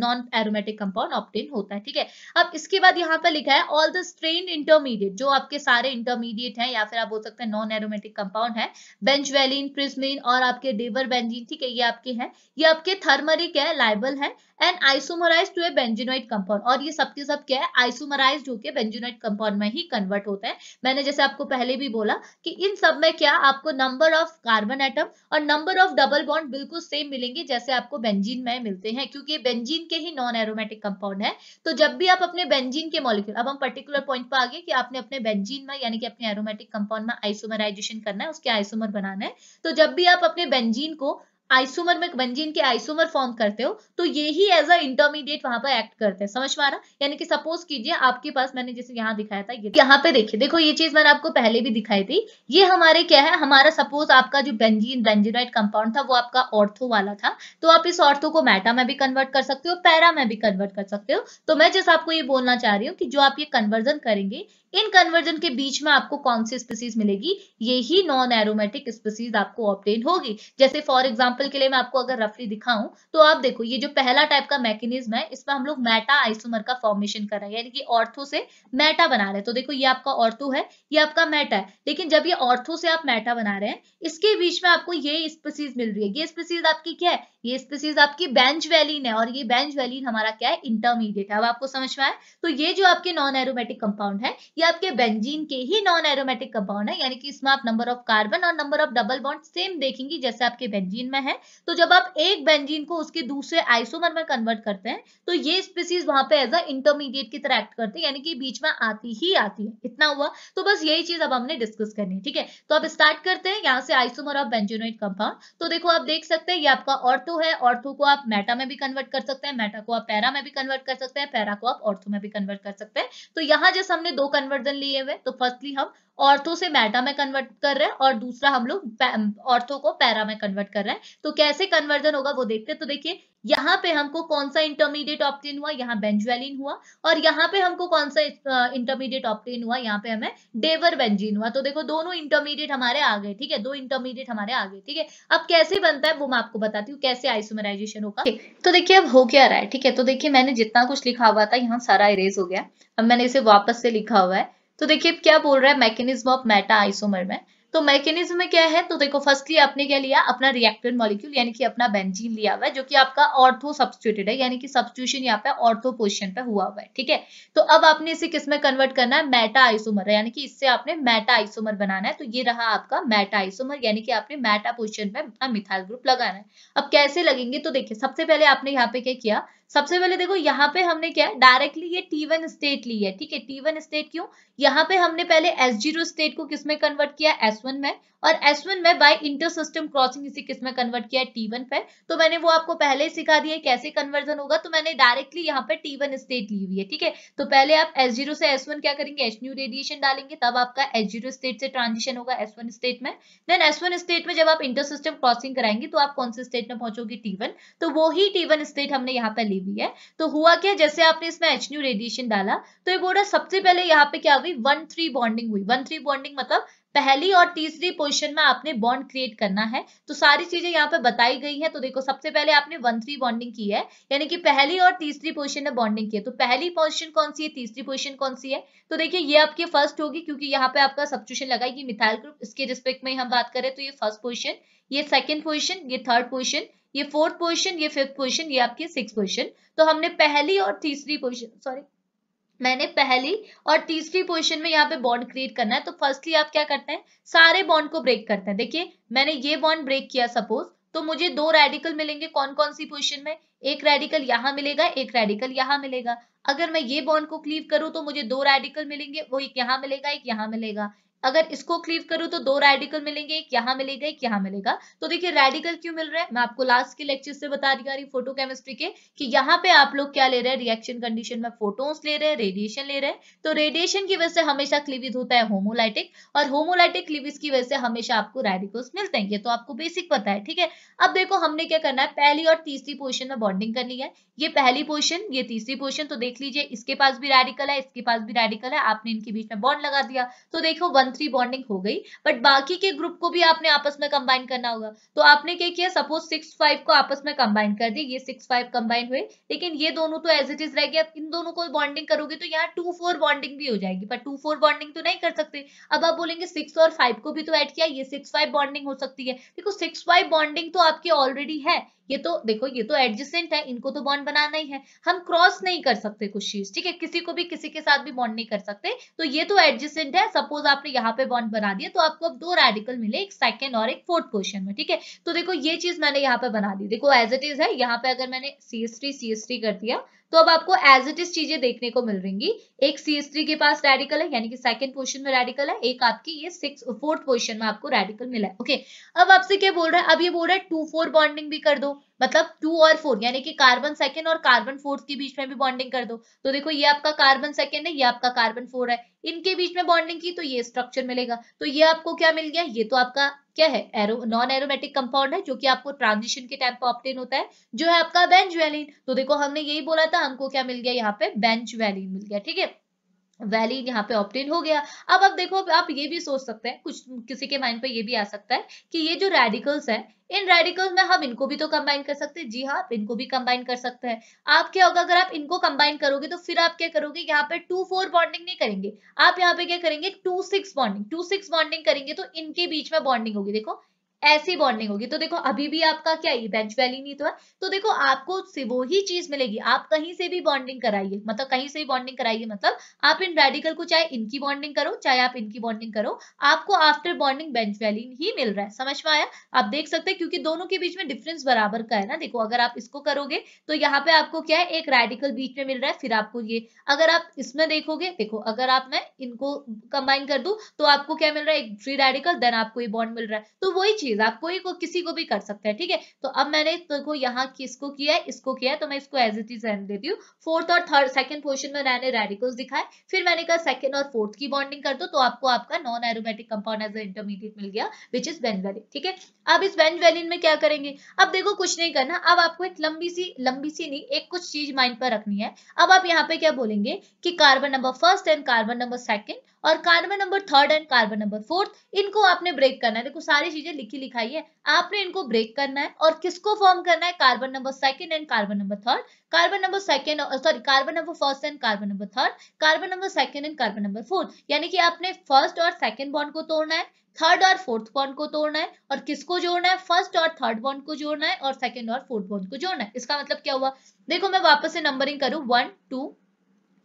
नॉन एरोमेटिक कंपाउंड ऑप्टेन होता है ठीक है अब इसके बाद यहाँ पर लिखा है ऑल द स्ट्रेन इंटरमीडिएट जो आपके सारे इंटरमीडिएट है या फिर आप बोल सकते सकते हैं नॉन एरोमेटिक कंपाउंड है बेंजवेलिन प्रिजमिन और आपके डेवर बेंजीन ठीक है ये आपके हैं ये आपके थर्मरिक है लाइबल है and isomerise to a benzenoid compound और ये सब के सब क्या है आइसोमराइज होकर बेंजिनोइड कंपाउंड में ही कन्वर्ट होते हैं मैंने जैसे आपको पहले भी बोला कि इन सब में क्या आपको नंबर ऑफ कार्बन एटम और नंबर ऑफ डबल बॉन्ड बिल्कुल सेम मिलेंगे जैसे आपको बेंजीन में मिलते हैं क्योंकि बेंजीन के ही नॉन एरोमेटिक कंपाउंड है तो जब भी आप अपने बेंजीन के मॉलिक्यूल अब हम पर्टिकुलर पॉइंट पर आगे कि आपने अपने बेंजीन में यानी कि अपने एरोमेटिक कंपाउंड में आइसोमराइजेशन करना है उसके आइसोमर बनाना है तो जब भी आप अपने बेंजीन को आइसोमर में बेंजीन के आइसोमर फॉर्म करते हो तो ये ही एज अ इंटरमीडिएट वहां पर एक्ट करते हैं समझ मारा यानी कि सपोज कीजिए आपके पास मैंने जैसे यहाँ दिखाया था ये तो यहाँ पे देखिए देखो ये चीज मैंने आपको पहले भी दिखाई थी ये हमारे क्या है हमारा सपोज आपका जो बेंजीन बेंजीनाइट कंपाउंड था वो आपका ऑर्थो वाला था तो आप इस ऑर्थो को मैटा में भी कन्वर्ट कर सकते हो पैरा में भी कन्वर्ट कर सकते हो तो मैं जैसे आपको ये बोलना चाह रही हूँ कि जो आप ये कन्वर्जन करेंगे इन कन्वर्जन के बीच में आपको कौन सी स्पीसीज मिलेगी ये ही नॉन एरोमेटिक स्पीसीज आपको ऑप्टेन होगी जैसे फॉर एग्जाम्पल के लिए मैं आपको अगर रफली दिखाऊं तो आप देखो ये जो पहला टाइप का मैकेनिज्म है इसमें हम लोग मैटा आइसोमर का फॉर्मेशन कर रहे हैं यानी कि ऑर्थो से मैटा बना रहे हैं तो देखो ये आपका ऑर्थो है ये आपका मैटा है लेकिन जब ये ऑर्थो से आप मैटा बना रहे हैं इसके बीच में आपको ये स्पीसीज मिल रही है ये स्पीसीज आपकी क्या है ये स्पीसीज आपकी बेंच वैलिन है और ये बेंच वैलिन हमारा क्या है इंटरमीडिएट है अब आपको समझ में आए तो ये जो आपके नॉन एरोमेटिक कंपाउंड है ये आपके बेंजीन के ही नॉन एरोमेटिक कंपाउंड है यानी कि इसमें आप नंबर ऑफ कार्बन और number of double bond same देखेंगी जैसे आपके बेंजीन में है तो जब आप एक बेंजीन को उसके दूसरे आइसोमर में कन्वर्ट करते हैं तो ये स्पीसीज वहां पर एज अ इंटरमीडिएट की तरह एक्ट करते हैं यानी कि बीच में आती ही आती है इतना हुआ तो बस यही चीज अब हमने डिस्कस करनी है ठीक है तो आप स्टार्ट करते हैं यहाँ से आइसोमर ऑफ बेंजीनोइड कंपाउंड तो देखो आप देख सकते हैं ये आपका ऑर्थो ऑर्थो है ऑर्थो को आप मेटा में भी कन्वर्ट कर सकते हैं मेटा को आप पैरा में भी कन्वर्ट कर सकते हैं पैरा को आप ऑर्थो में भी कन्वर्ट कर सकते हैं तो यहाँ जैसे हमने दो कन्वर्जन लिए हुए तो फर्स्टली हम ऑर्थो से मेटा में कन्वर्ट कर रहे हैं और दूसरा हम लोग ऑर्थो को पैरा में कन्वर्ट कर रहे हैं तो कैसे कन्वर्जन होगा वो देखते हैं तो देखिए यहाँ पे हमको कौन सा इंटरमीडिएट ऑप्टेन हुआ यहाँ बेंजुएलिन हुआ और यहाँ पे हमको कौन सा इंटरमीडिएट ऑप्टेन हुआ यहाँ पे हमें डेवर बेंजीन हुआ तो देखो दोनों इंटरमीडिएट हमारे आ गए ठीक है दो इंटरमीडिएट हमारे आ गए ठीक है अब कैसे बनता है वो मैं आपको बताती हूँ कैसे आइसोमराइजेशन होगा तो देखिये अब हो क्या रहा है ठीक है तो देखिए मैंने जितना कुछ लिखा हुआ था यहाँ सारा इरेज हो गया अब मैंने इसे वापस से लिखा हुआ है तो देखिए क्या बोल रहा है मैकेनिज्म ऑफ मेटा आइसोमर में तो मैकेनिज्म में क्या है तो देखो फर्स्टली आपने क्या लिया अपना रिएक्टेड मॉलिक्यूल यानी कि अपना बेंजीन लिया हुआ है जो कि आपका ऑर्थो सब्सिट्यूटेड है यानी कि सब्सिट्यूशन यहाँ पे ऑर्थो पोजिशन पे हुआ हुआ है ठीक है तो अब आपने इसे किस में कन्वर्ट करना है मेटा आइसोमर यानी कि इससे आपने मेटा आइसोमर बनाना है तो ये रहा आपका मेटा आइसोमर यानी कि आपने मेटा पोजिशन पे अपना मिथाइल ग्रुप लगाना है अब कैसे लगेंगे तो देखिये सबसे पहले आपने यहाँ पे क्या किया सबसे पहले देखो यहाँ पे हमने क्या है डायरेक्टली ये टी वन स्टेट ली है ठीक है टी वन स्टेट क्यों यहाँ पे हमने पहले एस जीरो स्टेट को किसमें कन्वर्ट किया एस वन में और एस वन में बाय इंटर सिस्टम क्रॉसिंग इसे किसमें कन्वर्ट किया टी वन पे तो मैंने वो आपको पहले ही सिखा दिया कैसे कन्वर्जन होगा तो मैंने डायरेक्टली यहाँ पे टी वन स्टेट ली हुई है ठीक है तो पहले आप एस जीरो से एस वन क्या करेंगे एच न्यू रेडिएशन डालेंगे तब आपका एस जीरो स्टेट से ट्रांजिशन होगा एस वन स्टेट में देन एस वन स्टेट में जब आप इंटर सिस्टम क्रॉसिंग कराएंगे तो आप कौन से स्टेट में पहुंचोगे टी वन तो वो ही टी वन स्टेट हमने यहाँ पे ली भी है तो हुआ क्या जैसे आपने इसमें एच न्यू रेडिएशन डाला तो ये बोल रहा सबसे पहले यहाँ पे क्या हुई वन थ्री बॉन्डिंग हुई वन थ्री बॉन्डिंग मतलब पहली और तीसरी पोजिशन में आपने बॉन्ड क्रिएट करना है तो सारी चीजें यहाँ पे बताई गई है तो देखो सबसे पहले आपने वन थ्री बॉन्डिंग की है यानी कि पहली और तीसरी पोजिशन में बॉन्डिंग की है तो पहली पोजिशन कौन सी है तीसरी पोजिशन कौन सी है तो देखिए ये आपकी फर्स्ट होगी क्योंकि यहाँ पे आपका सब्सिट्यूशन लगाएगी मिथाइल ग्रुप इसके रिस्पेक्ट में हम बात करें तो ये फर्स्ट पोजिशन ये सेकेंड पोजिशन ये थर्ड पोजिशन ये फोर्थ पोजिशन ये फिफ्थ पोजिशन ये आपकी सिक्स पोजिशन तो हमने पहली और तीसरी पोजिशन सॉरी मैंने पहली और तीसरी पोजिशन में यहाँ पे बॉन्ड क्रिएट करना है तो फर्स्टली आप क्या करते हैं सारे बॉन्ड को ब्रेक करते हैं देखिए मैंने ये बॉन्ड ब्रेक किया सपोज तो मुझे दो रेडिकल मिलेंगे कौन कौन सी पोजिशन में एक रेडिकल यहाँ मिलेगा एक रेडिकल यहाँ मिलेगा अगर मैं ये बॉन्ड को क्लीव करूँ तो मुझे दो रेडिकल मिलेंगे वो एक यहाँ मिलेगा एक यहाँ मिलेगा अगर इसको क्लीव करूं तो दो रेडिकल मिलेंगे एक यहां मिलेगा एक यहां मिलेगा तो देखिए रेडिकल क्यों मिल रहा है मैं आपको लास्ट के लेक्चर से बता दिया आ रही फोटो केमिस्ट्री के कि यहाँ पे आप लोग क्या ले रहे हैं रिएक्शन कंडीशन में फोटोन्स ले रहे हैं रेडिएशन ले रहे हैं तो रेडिएशन की वजह से हमेशा क्लिविज होता है होमोलाइटिक और होमोलाइटिक क्लिविज की वजह से हमेशा आपको रेडिकल्स मिलते हैं ये तो आपको बेसिक पता है ठीक है अब देखो हमने क्या करना है पहली और तीसरी पोजिशन में बॉन्डिंग करनी है ये पहली पोजिशन ये तीसरी पोजिशन तो देख लीजिए इसके पास भी रेडिकल है इसके पास भी रेडिकल है आपने इनके बीच में बॉन्ड लगा दिया तो देखो वन थ्री बॉन्डिंग हो गई बट बाकी के ग्रुप को भी आपने आपस में कंबाइन करना होगा तो आपने क्या किया सपोज सिक्स फाइव को आपस में कंबाइन कर दी ये सिक्स फाइव कंबाइन हुए लेकिन ये दोनों तो एज इट इज रह गया इन दोनों को बॉन्डिंग करोगे तो यहाँ टू फोर बॉन्डिंग भी हो जाएगी पर टू फोर बॉन्डिंग तो नहीं कर सकते अब आप बोलेंगे सिक्स और फाइव को भी तो ऐड किया ये सिक्स फाइव बॉन्डिंग हो सकती है देखो सिक्स फाइव बॉन्डिंग तो आपकी ऑलरेडी है ये तो देखो ये तो एडजस्टेंट है इनको तो बॉन्ड बनाना ही है हम क्रॉस नहीं कर सकते कुछ चीज ठीक है किसी को भी किसी के साथ भी बॉन्ड नहीं कर सकते तो ये तो एडजस्टेंट है सपोज आपने यहाँ पे बॉन्ड बना दिया तो आपको अब दो रेडिकल मिले एक सेकेंड और एक फोर्थ क्वेश्चन में ठीक है तो देखो ये चीज मैंने यहाँ पे बना दी देखो एज इट इज है यहाँ पे अगर मैंने C S three C S three कर दिया तो अब आपको एज इट इज चीजें देखने को मिल रही एक सी एस थ्री के पास रेडिकल है यानी कि सेकंड पोजिशन में रेडिकल है एक आपकी ये सिक्स फोर्थ पोजिशन में आपको रेडिकल मिला है ओके अब आपसे क्या बोल रहा है अब ये बोल रहा है टू फोर बॉन्डिंग भी कर दो मतलब टू और फोर यानी कि कार्बन सेकेंड और कार्बन फोर्थ के बीच में भी बॉन्डिंग कर दो तो देखो ये आपका कार्बन सेकेंड है ये आपका कार्बन फोर है इनके बीच में बॉन्डिंग की तो ये स्ट्रक्चर मिलेगा तो ये आपको क्या मिल गया ये तो आपका क्या है एरो नॉन एरोमेटिक कंपाउंड है जो कि आपको ट्रांजिशन के टाइम पर ऑप्टेन होता है जो है आपका वैलिन तो देखो हमने यही बोला था हमको क्या मिल गया यहाँ पे वैलिन मिल गया ठीक है वैलिड यहाँ पे ऑप्टेन हो गया अब अब देखो आप ये भी सोच सकते हैं कुछ किसी के माइंड पे ये भी आ सकता है कि ये जो रेडिकल्स हैं इन रेडिकल्स में हम इनको भी तो कंबाइन कर सकते हैं जी हाँ आप इनको भी कंबाइन कर सकते हैं आप क्या होगा अगर आप इनको कंबाइन करोगे तो फिर आप क्या करोगे यहाँ पे टू फोर बॉन्डिंग नहीं करेंगे आप यहाँ पे क्या करेंगे two six bonding two six bonding करेंगे तो इनके बीच में बॉन्डिंग होगी देखो ऐसी बॉन्डिंग होगी तो देखो अभी भी आपका क्या वैली नहीं तो है तो देखो आपको वो ही चीज मिलेगी आप कहीं से भी बॉन्डिंग कराइए मतलब कहीं से भी बॉन्डिंग कराइए मतलब आप इन रेडिकल को चाहे इनकी बॉन्डिंग करो चाहे आप इनकी बॉन्डिंग करो आपको आफ्टर बॉन्डिंग बेंच वैली ही मिल रहा है समझ में आया आप देख सकते हैं क्योंकि दोनों के बीच में डिफरेंस बराबर का है ना देखो अगर आप इसको करोगे तो यहाँ पे आपको क्या है एक रेडिकल बीच में मिल रहा है फिर आपको ये अगर आप इसमें देखोगे देखो अगर आप मैं इनको कंबाइन कर दू तो आपको क्या मिल रहा है एक फ्री रेडिकल देन आपको ये बॉन्ड मिल रहा है तो वही चीज चीज आप कोई को किसी को भी कर सकते हैं ठीक है थीके? तो अब मैंने देखो यहाँ किसको किया है इसको किया है तो मैं इसको एज इट इज रहने देती हूँ फोर्थ और थर्ड सेकंड पोर्शन में मैंने रेडिकल्स दिखाए फिर मैंने कहा सेकंड और फोर्थ की बॉन्डिंग कर दो तो आपको आपका non aromatic compound as intermediate मिल गया विच इज बेंजवेलिन ठीक है अब इस बेंजवेलिन में क्या करेंगे अब देखो कुछ नहीं करना अब आपको एक लंबी सी लंबी सी नहीं एक कुछ चीज माइंड पर रखनी है अब आप यहाँ पे क्या बोलेंगे कि carbon number first and carbon number second और carbon number third and carbon number fourth इनको आपने ब्रेक करना है देखो सारी चीजें लिखी लिखाई है आपने इनको ब्रेक करना है और किसको फॉर्म करना है carbon number second and carbon number third carbon number second sorry carbon number first and carbon number third carbon number second and carbon number fourth यानी कि आपने फर्स्ट और सेकंड बॉन्ड को तोड़ना है थर्ड और फोर्थ बॉन्ड को तोड़ना है और किसको जोड़ना है फर्स्ट और थर्ड बॉन्ड को जोड़ना है और सेकेंड और फोर्थ बॉन्ड को जोड़ना है इसका मतलब क्या हुआ देखो मैं वापस से नंबरिंग करूं one two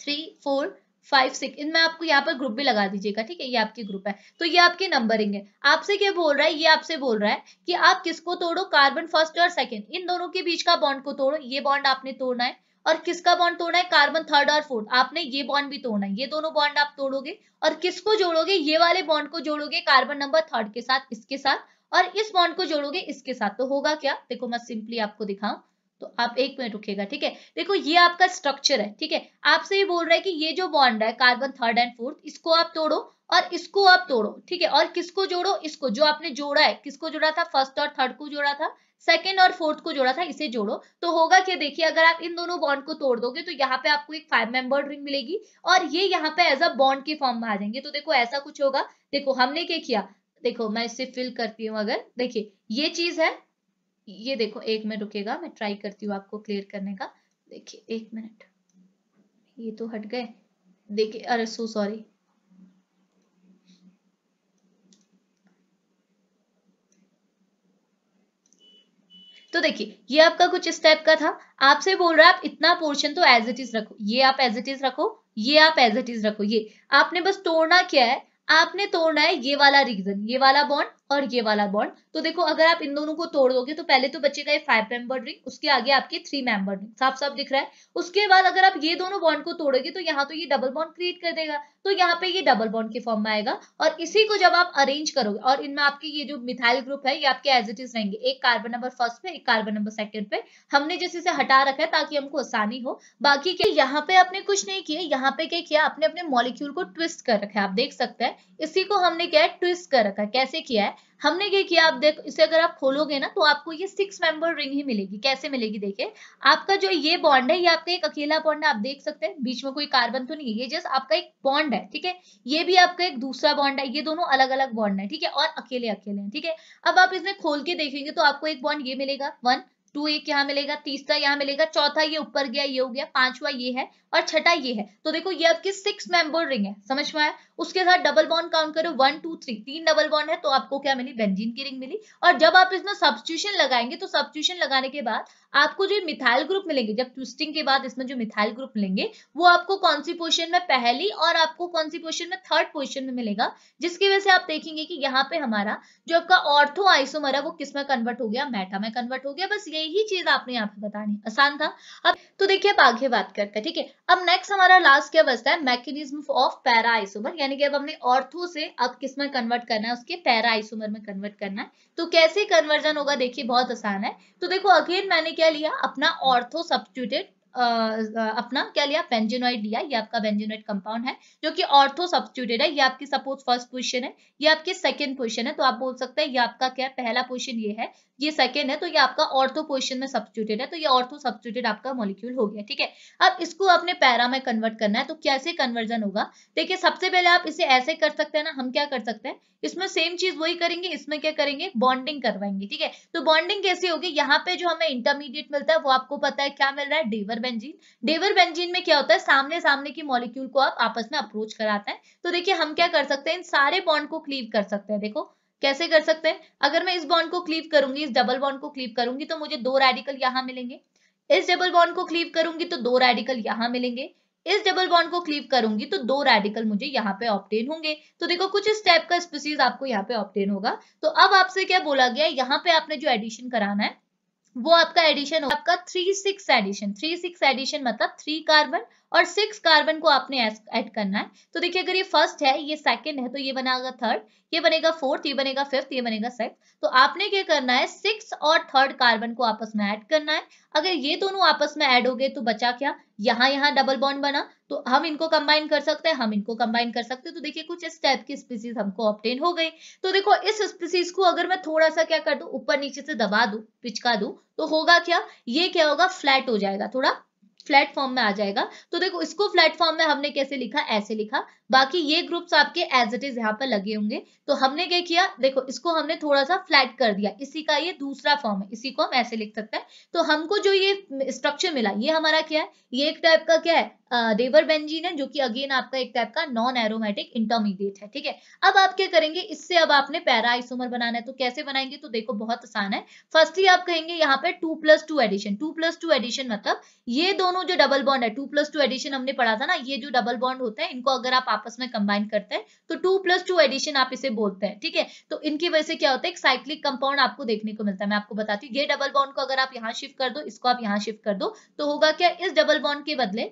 three four five six इनमें आपको यहाँ पर ग्रुप भी लगा दीजिएगा ठीक है ये आपकी ग्रुप है तो ये आपकी नंबरिंग है आपसे क्या बोल रहा है ये आपसे बोल रहा है कि आप किसको तोड़ो कार्बन फर्स्ट और सेकेंड इन दोनों के बीच का बॉन्ड को तोड़ो ये बॉन्ड आपने तोड़ना है और किसका बॉन्ड तोड़ना है कार्बन थर्ड और फोर्थ आपने ये बॉन्ड भी तोड़ना है ये दोनों बॉन्ड आप तोड़ोगे और किसको जोड़ोगे ये वाले बॉन्ड को जोड़ोगे कार्बन नंबर थर्ड के साथ इसके साथ और इस बॉन्ड को जोड़ोगे इसके साथ तो होगा क्या देखो मैं सिंपली आपको दिखाऊं तो आप एक मिनट रुकेगा ठीक है देखो ये आपका स्ट्रक्चर है ठीक है आपसे ये बोल रहा है कि ये जो बॉन्ड है कार्बन थर्ड एंड फोर्थ इसको आप तोड़ो और इसको आप तोड़ो ठीक है और किसको जोड़ो इसको जो आपने जोड़ा है किसको जोड़ा था फर्स्ट और थर्ड को जोड़ा था सेकेंड और फोर्थ को जोड़ा था इसे जोड़ो तो होगा क्या देखिए अगर आप इन दोनों बॉन्ड को तोड़ दोगे तो यहाँ पे आपको एक फाइव मेंबर रिंग मिलेगी और ये यहाँ पे एज अ बॉन्ड के फॉर्म में आ जाएंगे तो देखो ऐसा कुछ होगा देखो हमने क्या किया देखो मैं इसे फिल करती हूँ अगर देखिए ये चीज है ये देखो एक मिनट रुकेगा मैं ट्राई करती हूँ आपको क्लियर करने का देखिए एक मिनट ये तो हट गए देखिए अरे सो सॉरी तो देखिए ये आपका कुछ इस टाइप का था आपसे बोल रहा है आप इतना पोर्शन तो एज इट इज रखो ये आप एज इट इज रखो ये आप एज इट इज रखो ये आपने बस तोड़ना क्या है आपने तोड़ना है ये वाला रीजन ये वाला बॉन्ड और ये वाला बॉन्ड तो देखो अगर आप इन दोनों को तोड़ दोगे तो पहले तो बचेगा ये फाइव मेंबर रिंग उसके आगे आपके थ्री मेंबर रिंग साफ साफ दिख रहा है उसके बाद अगर आप ये दोनों बॉन्ड को तोड़ोगे तो यहाँ तो ये डबल बॉन्ड क्रिएट कर देगा तो यहाँ पे ये डबल बॉन्ड के फॉर्म में आएगा और इसी को जब आप अरेंज करोगे और इनमें आपके ये जो मिथाइल ग्रुप है ये आपके एज इट इज रहेंगे एक कार्बन नंबर फर्स्ट पे एक कार्बन नंबर सेकंड पे हमने जैसे इसे हटा रखा है ताकि हमको आसानी हो बाकी के यहाँ पे आपने कुछ नहीं किया यहाँ पे क्या किया आपने अपने मॉलिक्यूल को ट्विस्ट कर रखा है आप देख सकते हैं इसी को हमने क्या है ट्विस्ट कर रखा है कैसे किया है हमने ये किया आप देख इसे अगर आप खोलोगे ना तो आपको ये सिक्स मेंबर रिंग ही मिलेगी कैसे मिलेगी देखिए आपका जो ये बॉन्ड है ये आपका एक अकेला बॉन्ड है आप देख सकते हैं बीच में कोई कार्बन तो नहीं है ये जस्ट आपका एक बॉन्ड है ठीक है ये भी आपका एक दूसरा बॉन्ड है ये दोनों अलग अलग बॉन्ड है ठीक है और अकेले अकेले हैं ठीक है अब आप इसमें खोल के देखेंगे तो आपको एक बॉन्ड ये मिलेगा वन टू एक यहाँ मिलेगा तीसरा यहाँ मिलेगा चौथा ये ऊपर गया ये हो गया पांचवा ये है और छठा ये है तो देखो ये आपकी सिक्स मेंबर रिंग है समझ में आया उसके साथ डबल बॉन्ड काउंट करो वन टू थ्री तीन डबल बॉन्ड है तो आपको क्या मिली बेंजीन की रिंग मिली और जब आप इसमें सब्सिट्यूशन लगाएंगे तो सब्सिट्यूशन लगाने के बाद आपको जो मिथाइल ग्रुप मिलेंगे जब ट्विस्टिंग के बाद इसमें जो मिथाइल ग्रुप मिलेंगे वो आपको कौन सी पोजिशन में पहली और आपको कौन सी पोजिशन में थर्ड पोजिशन में मिलेगा जिसकी वजह से आप देखेंगे कि यहाँ पे हमारा जो आपका ऑर्थो आइसोमर है वो किस में कन्वर्ट हो गया मेटा में कन्वर्ट हो गया बस यही चीज आपने यहाँ पे बतानी आसान था अब तो देखिए आप आगे बात करते हैं ठीक है अब नेक्स्ट हमारा लास्ट क्या बचता है मैकेनिज्म ऑफ पैरा आइसोमर यानी कि अब हमने ऑर्थो से अब किस में कन्वर्ट करना है उसके पैरा आइसोमर में कन्वर्ट करना है तो कैसे कन्वर्जन होगा देखिए बहुत आसान है तो देखो अगेन मैंने क्या लिया अपना ऑर्थो सब्सटीट्यूटेड अपना क्या लिया बेंजेनोइड लिया ये आपका बेंजेनोइड कंपाउंड है जो कि ऑर्थो सब्सिट्यूटेड है ये आपकी सपोज फर्स्ट पोजीशन है ये आपकी सेकंड पोजीशन है तो आप बोल सकते हैं ये आपका क्या पहला पोजीशन ये है ये सेकेंड है तो ये आपका ऑर्थो पोजिशन में सब्सिट्यूटेड है तो ये ऑर्थो सब्सिट्यूटेड आपका मॉलिक्यूल हो गया ठीक है अब इसको अपने पैरा में कन्वर्ट करना है तो कैसे कन्वर्जन होगा देखिए सबसे पहले आप इसे ऐसे कर सकते हैं ना हम क्या कर सकते हैं इसमें सेम चीज वही करेंगे इसमें क्या करेंगे बॉन्डिंग करवाएंगे ठीक है तो बॉन्डिंग कैसे होगी यहाँ पे जो हमें इंटरमीडिएट मिलता है वो आपको पता है क्या मिल रहा है डेवर बेंजीन डेवर बेंजीन में क्या होता है सामने सामने की मॉलिक्यूल को आप आपस में अप्रोच कराते हैं तो देखिए हम क्या कर सकते हैं इन सारे बॉन्ड को क्लीव कर सकते हैं देखो कैसे कर सकते हैं अगर मैं इस बॉन्ड को क्लीव करूंगी इस डबल बॉन्ड को क्लीव करूंगी तो मुझे दो रेडिकल यहाँ मिलेंगे इस डबल बॉन्ड को क्लीव करूंगी तो दो रेडिकल यहाँ मिलेंगे इस डबल बॉन्ड को क्लीव करूंगी तो दो रेडिकल मुझे यहाँ पे ऑप्टेन होंगे तो देखो कुछ इस टाइप का स्पीसीज आपको यहाँ पे ऑप्टेन होगा तो अब आपसे क्या बोला गया यहाँ पे आपने जो एडिशन कराना है वो आपका एडिशन हो आपका three six addition three six addition मतलब थ्री कार्बन और सिक्स कार्बन को आपने ऐड करना है तो देखिए अगर ये फर्स्ट है ये सेकंड है तो ये बनेगा थर्ड ये बनेगा फोर्थ ये बनेगा फिफ्थ ये बनेगा सिक्स तो आपने क्या करना है सिक्स और थर्ड कार्बन को आपस में ऐड करना है अगर ये दोनों आपस में ऐड हो गए तो बचा क्या यहाँ यहाँ डबल बॉन्ड बना तो हम इनको कंबाइन कर सकते हैं हम इनको कंबाइन कर सकते हैं तो देखिए कुछ इस टाइप की स्पीसीज हमको ऑप्टेन हो गई तो देखो इस स्पीसीज को अगर मैं थोड़ा सा क्या कर दू ऊपर नीचे से दबा दू पिचका दू तो होगा क्या ये क्या होगा फ्लैट हो जाएगा थोड़ा फ्लैट फॉर्म में आ जाएगा तो देखो इसको फ्लैट फॉर्म में हमने कैसे लिखा ऐसे लिखा बाकी ये ग्रुप्स आपके एज इट इज यहाँ पर लगे होंगे तो हमने क्या किया देखो इसको हमने थोड़ा सा फ्लैट कर दिया इसी का ये दूसरा फॉर्म है इसी को हम ऐसे लिख सकते हैं तो हमको जो ये स्ट्रक्चर मिला ये हमारा क्या है ये एक टाइप का क्या है रेवर uh, बेंजीन है जो कि अगेन आपका एक टाइप का नॉन एरोमेटिक इंटरमीडिएट है ठीक है अब आप क्या करेंगे इससे अब आपने पैरा आइसोमर बनाना है तो कैसे बनाएंगे तो देखो बहुत आसान है फर्स्टली आप कहेंगे यहाँ पे two plus two addition two plus two addition मतलब ये दोनों जो डबल बॉन्ड है टू प्लस टू एडिशन हमने पढ़ा था ना ये जो डबल बॉन्ड होता है इनको अगर आप आपस में कंबाइन करते हैं तो टू प्लस टू एडिशन आप इसे बोलते हैं ठीक है तो इनकी वजह से क्या होता है एक साइक्लिक कंपाउंड आपको देखने को मिलता है मैं आपको बताती हूँ ये डबल बॉन्ड को अगर आप यहाँ शिफ्ट कर दो इसको आप यहाँ शिफ्ट कर दो तो होगा क्या इस डबल बॉन्ड के बदले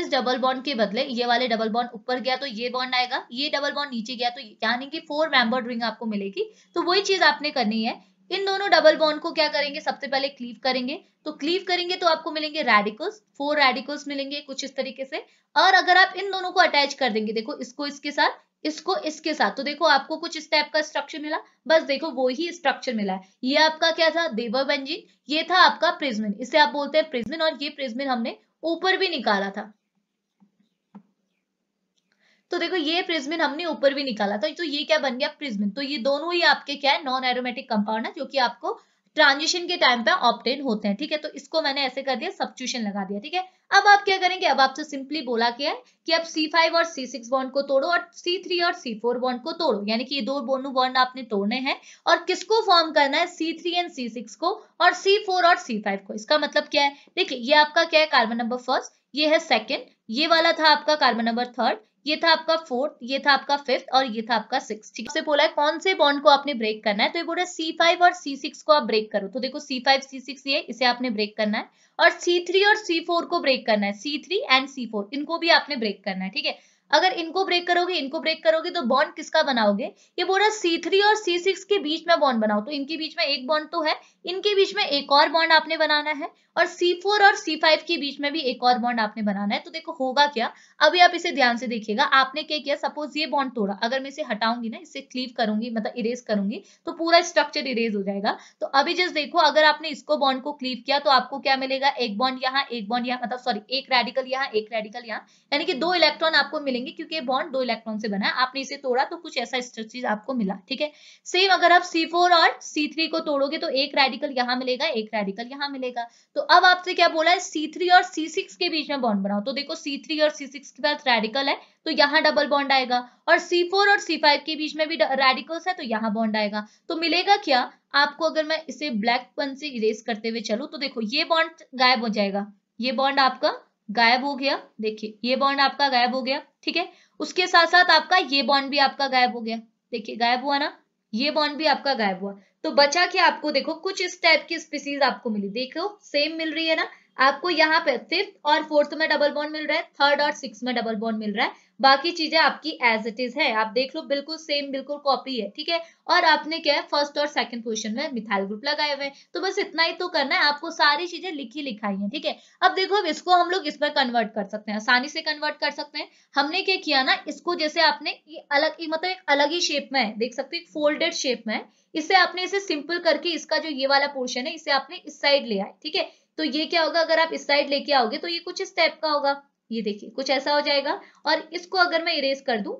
इस डबल बॉन्ड के बदले ये वाले डबल बॉन्ड ऊपर गया तो ये बॉन्ड आएगा ये डबल बॉन्ड नीचे गया तो यानी कि फोर मेंबर रिंग आपको मिलेगी तो वही चीज आपने करनी है इन दोनों डबल बॉन्ड को क्या करेंगे सबसे पहले क्लीव करेंगे तो क्लीव करेंगे तो आपको मिलेंगे रेडिकल्स फोर रेडिकल्स मिलेंगे कुछ इस तरीके से और अगर आप इन दोनों को अटैच कर देंगे देखो इसको इसके साथ इसको इसके साथ तो देखो आपको कुछ इस टाइप का स्ट्रक्चर मिला बस देखो वो ही स्ट्रक्चर मिला है ये आपका क्या था देवर बेंजीन ये था आपका प्रिज्मिन इसे आप बोलते हैं प्रिज्मिन और ये प्रिज्मिन हमने ऊपर भी निकाला था तो देखो ये प्रिज्मिन हमने ऊपर भी निकाला था तो ये क्या बन गया प्रिज्मिन तो ये दोनों ही आपके क्या है नॉन एरोमेटिक कंपाउंड है जो कि आपको ट्रांजिशन के टाइम पे ऑप्टेन होते हैं ठीक है तो इसको मैंने ऐसे कर दिया सब्चूशन लगा दिया ठीक है अब आप क्या करेंगे अब आपसे सिंपली बोला क्या है कि आप फाइव और सी सिक्स बॉन्ड को तोड़ो और सी थ्री और सी फोर बॉन्ड को तोड़ो यानी कि ये दो बोनू बॉन्ड आपने तोड़ने हैं और किसको फॉर्म करना है C three and C six को और सी फोर और सी फाइव को इसका मतलब क्या है देखिए ये आपका क्या है कार्बन नंबर फर्स्ट ये है सेकेंड ये वाला था आपका कार्बन नंबर थर्ड ये था आपका फोर्थ ये था आपका फिफ्थ और ये था आपका सिक्स ठीक है बोला है कौन से बॉन्ड को आपने ब्रेक करना है तो ये बोला सी फाइव और सी सिक्स को आप ब्रेक करो तो देखो सी फाइव सी सिक्स ये इसे आपने ब्रेक करना है और सी थ्री और सी फोर को ब्रेक करना है C three and C four इनको भी आपने ब्रेक करना है ठीक है अगर इनको ब्रेक करोगे इनको ब्रेक करोगे तो बॉन्ड किसका बनाओगे ये बोल रहा सी थ्री और सी सिक्स के बीच में बॉन्ड बनाओ तो इनके बीच में एक बॉन्ड तो है इनके बीच में एक और बॉन्ड आपने बनाना है और सी फोर और सी फाइव के बीच में भी एक और बॉन्ड आपने बनाना है तो देखो होगा क्या अभी आप इसे ध्यान से देखिएगा आपने क्या किया सपोज ये बॉन्ड तोड़ा अगर मैं इसे हटाऊंगी ना इसे क्लीव करूंगी मतलब इरेज करूंगी तो पूरा स्ट्रक्चर इरेज हो जाएगा तो अभी जस्ट देखो अगर आपने इसको बॉन्ड को क्लीव किया तो आपको क्या मिलेगा एक बॉन्ड यहाँ एक बॉन्ड यहाँ मतलब सॉरी एक रेडिकल यहाँ एक रेडिकल यहाँ यानी कि दो इलेक्ट्रॉन आपको मिलेंगे देंगे क्योंकि ये बॉन्ड दो इलेक्ट्रॉन से बना है आपने इसे तोड़ा तो कुछ ऐसा स्ट्रक्चर आपको मिला ठीक है सेम अगर आप सी और सी को तोड़ोगे तो एक रेडिकल यहाँ मिलेगा एक रेडिकल यहाँ मिलेगा तो अब आपसे क्या बोला है सी और सी के बीच में बॉन्ड बनाओ तो देखो सी और सी के पास रेडिकल है तो यहाँ डबल बॉन्ड आएगा और C4 और C5 के बीच में भी रेडिकल्स है तो यहाँ बॉन्ड आएगा तो मिलेगा क्या आपको अगर मैं इसे ब्लैक पन से इरेज करते हुए चलू तो देखो ये बॉन्ड गायब हो जाएगा ये बॉन्ड आपका गायब हो गया देखिए ये बॉन्ड आपका गायब हो गया ठीक है उसके साथ साथ आपका ये बॉन्ड भी आपका गायब हो गया देखिए गायब हुआ ना ये बॉन्ड भी आपका गायब हुआ तो बचा क्या आपको देखो कुछ इस टाइप की स्पीसीज आपको मिली देखो सेम मिल रही है ना आपको यहाँ पे फिफ्थ और फोर्थ में डबल बॉन्ड मिल रहा है थर्ड और सिक्स में डबल बॉन्ड मिल रहा है बाकी चीजें आपकी एज इट इज है आप देख लो बिल्कुल सेम बिल्कुल कॉपी है ठीक है और आपने क्या है फर्स्ट और सेकंड पोजिशन में मिथाइल ग्रुप लगाए हुए हैं तो बस इतना ही तो करना है आपको सारी चीजें लिखी लिखाई है ठीक है अब देखो इसको हम लोग इसमें कन्वर्ट कर सकते हैं आसानी से कन्वर्ट कर सकते हैं हमने क्या किया ना इसको जैसे आपने ये अलग ये मतलब एक अलग ही शेप में है देख सकते हो फोल्डेड शेप में है इसे आपने इसे सिंपल करके इसका जो ये वाला पोर्शन है इसे आपने इस साइड ले आए ठीक है तो ये क्या होगा अगर आप इस साइड लेके आओगे तो ये कुछ इस टाइप का होगा ये देखिए कुछ ऐसा हो जाएगा और इसको अगर मैं इरेज कर दू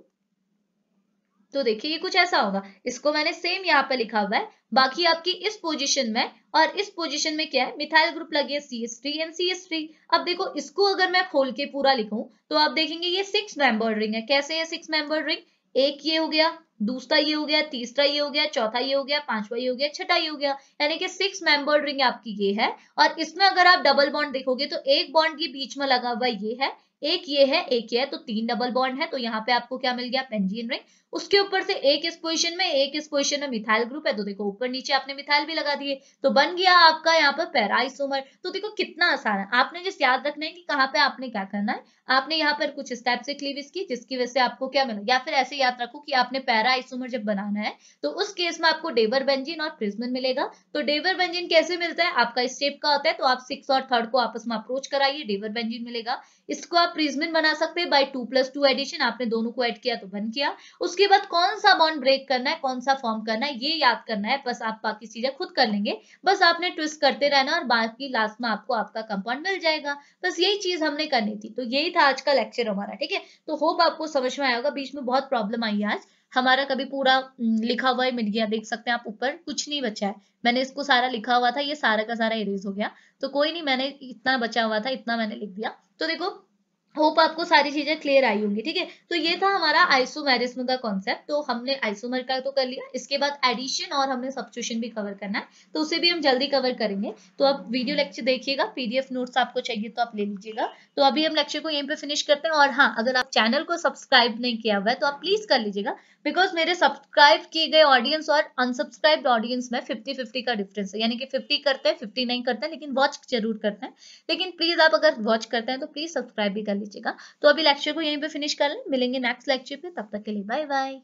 तो देखिए ये कुछ ऐसा होगा इसको मैंने सेम यहाँ पे लिखा हुआ है बाकी आपकी इस पोजीशन में और इस पोजीशन में क्या है मिथाइल ग्रुप लगे C S three and C S three अब देखो इसको अगर मैं खोल के पूरा लिखूं तो आप देखेंगे ये सिक्स मेंबर रिंग है कैसे है सिक्स मेंबर रिंग एक ये हो गया दूसरा ये हो गया तीसरा ये हो गया चौथा ये हो गया पांचवा ये हो गया छठा ये हो गया यानी कि सिक्स मेंबर रिंग आपकी ये है और इसमें अगर आप डबल बॉन्ड देखोगे तो एक बॉन्ड के बीच में लगा हुआ ये है एक ये है एक ये है तो तीन डबल बॉन्ड है तो यहाँ पे आपको क्या मिल गया पेंजियन रिंग उसके ऊपर से एक इस पोजिशन में एक इस पोजिशन में मिथाइल ग्रुप है तो देखो ऊपर नीचे आपने मिथाइल भी लगा दिए तो बन गया आपका यहाँ पर पैराइसोमर तो देखो कितना आसान है आपने जिस याद रखना है कि कहाँ पे आपने क्या करना है आपने यहाँ पर कुछ स्टेप से क्लीविज की जिसकी वजह से आपको क्या मिला या फिर ऐसे याद रखो कि आपने पैराइसोमर जब बनाना है तो उस केस में आपको डेवर बेंजिन और प्रिज्मन मिलेगा तो डेवर बेंजिन कैसे मिलता है आपका इस का होता है तो आप सिक्स और थर्ड को आपस में अप्रोच कराइए डेवर बेंजिन मिलेगा इसको आप प्रिजमिन बना सकते हैं by two plus two addition आपने दोनों को ऐड किया तो बन किया उसके बाद कौन सा बॉन्ड ब्रेक करना है कौन सा फॉर्म करना है ये याद करना है बस आप बाकी चीजें खुद कर लेंगे बस आपने ट्विस्ट करते रहना और बाकी लास्ट में आपको आपका कंपाउंड मिल जाएगा बस यही चीज हमने करनी थी तो यही था आज का लेक्चर हमारा ठीक है तो होप आपको समझ में आएगा बीच में बहुत प्रॉब्लम आई आज हमारा कभी पूरा लिखा हुआ ही मिल गया देख सकते हैं आप ऊपर कुछ नहीं बचा है मैंने इसको सारा लिखा हुआ था ये सारा का सारा इरेज हो गया तो कोई नहीं मैंने इतना बचा हुआ था इतना मैंने लिख दिया तो देखो होप आपको सारी चीजें क्लियर आई होंगी ठीक है तो ये था हमारा आइसोमेरिज्म का कॉन्सेप्ट तो हमने आइसोमर का तो कर लिया इसके बाद एडिशन और हमने सब्सट्यूशन भी कवर करना है तो उसे भी हम जल्दी कवर करेंगे तो आप वीडियो लेक्चर देखिएगा पीडीएफ नोट्स आपको चाहिए तो आप ले लीजिएगा तो अभी हम लेक्चर को यहीं पे फिनिश करते हैं और हाँ अगर आप चैनल को सब्सक्राइब नहीं किया हुआ है तो आप प्लीज कर लीजिएगा बिकॉज मेरे सब्सक्राइब किए गए ऑडियंस और अनसब्सक्राइब ऑडियंस में फिफ्टी फिफ्टी का डिफरेंस है यानी कि फिफ्टी करते हैं फिफ्टी नहीं करते हैं लेकिन वॉच जरूर करते हैं लेकिन प्लीज आप अगर वॉच करते हैं तो प्लीज सब्सक्राइब भी कर लीजिएगा तो अभी लेक्चर को यहीं पे फिनिश कर लें मिलेंगे नेक्स्ट लेक्चर पे तब तक के लिए बाय बाय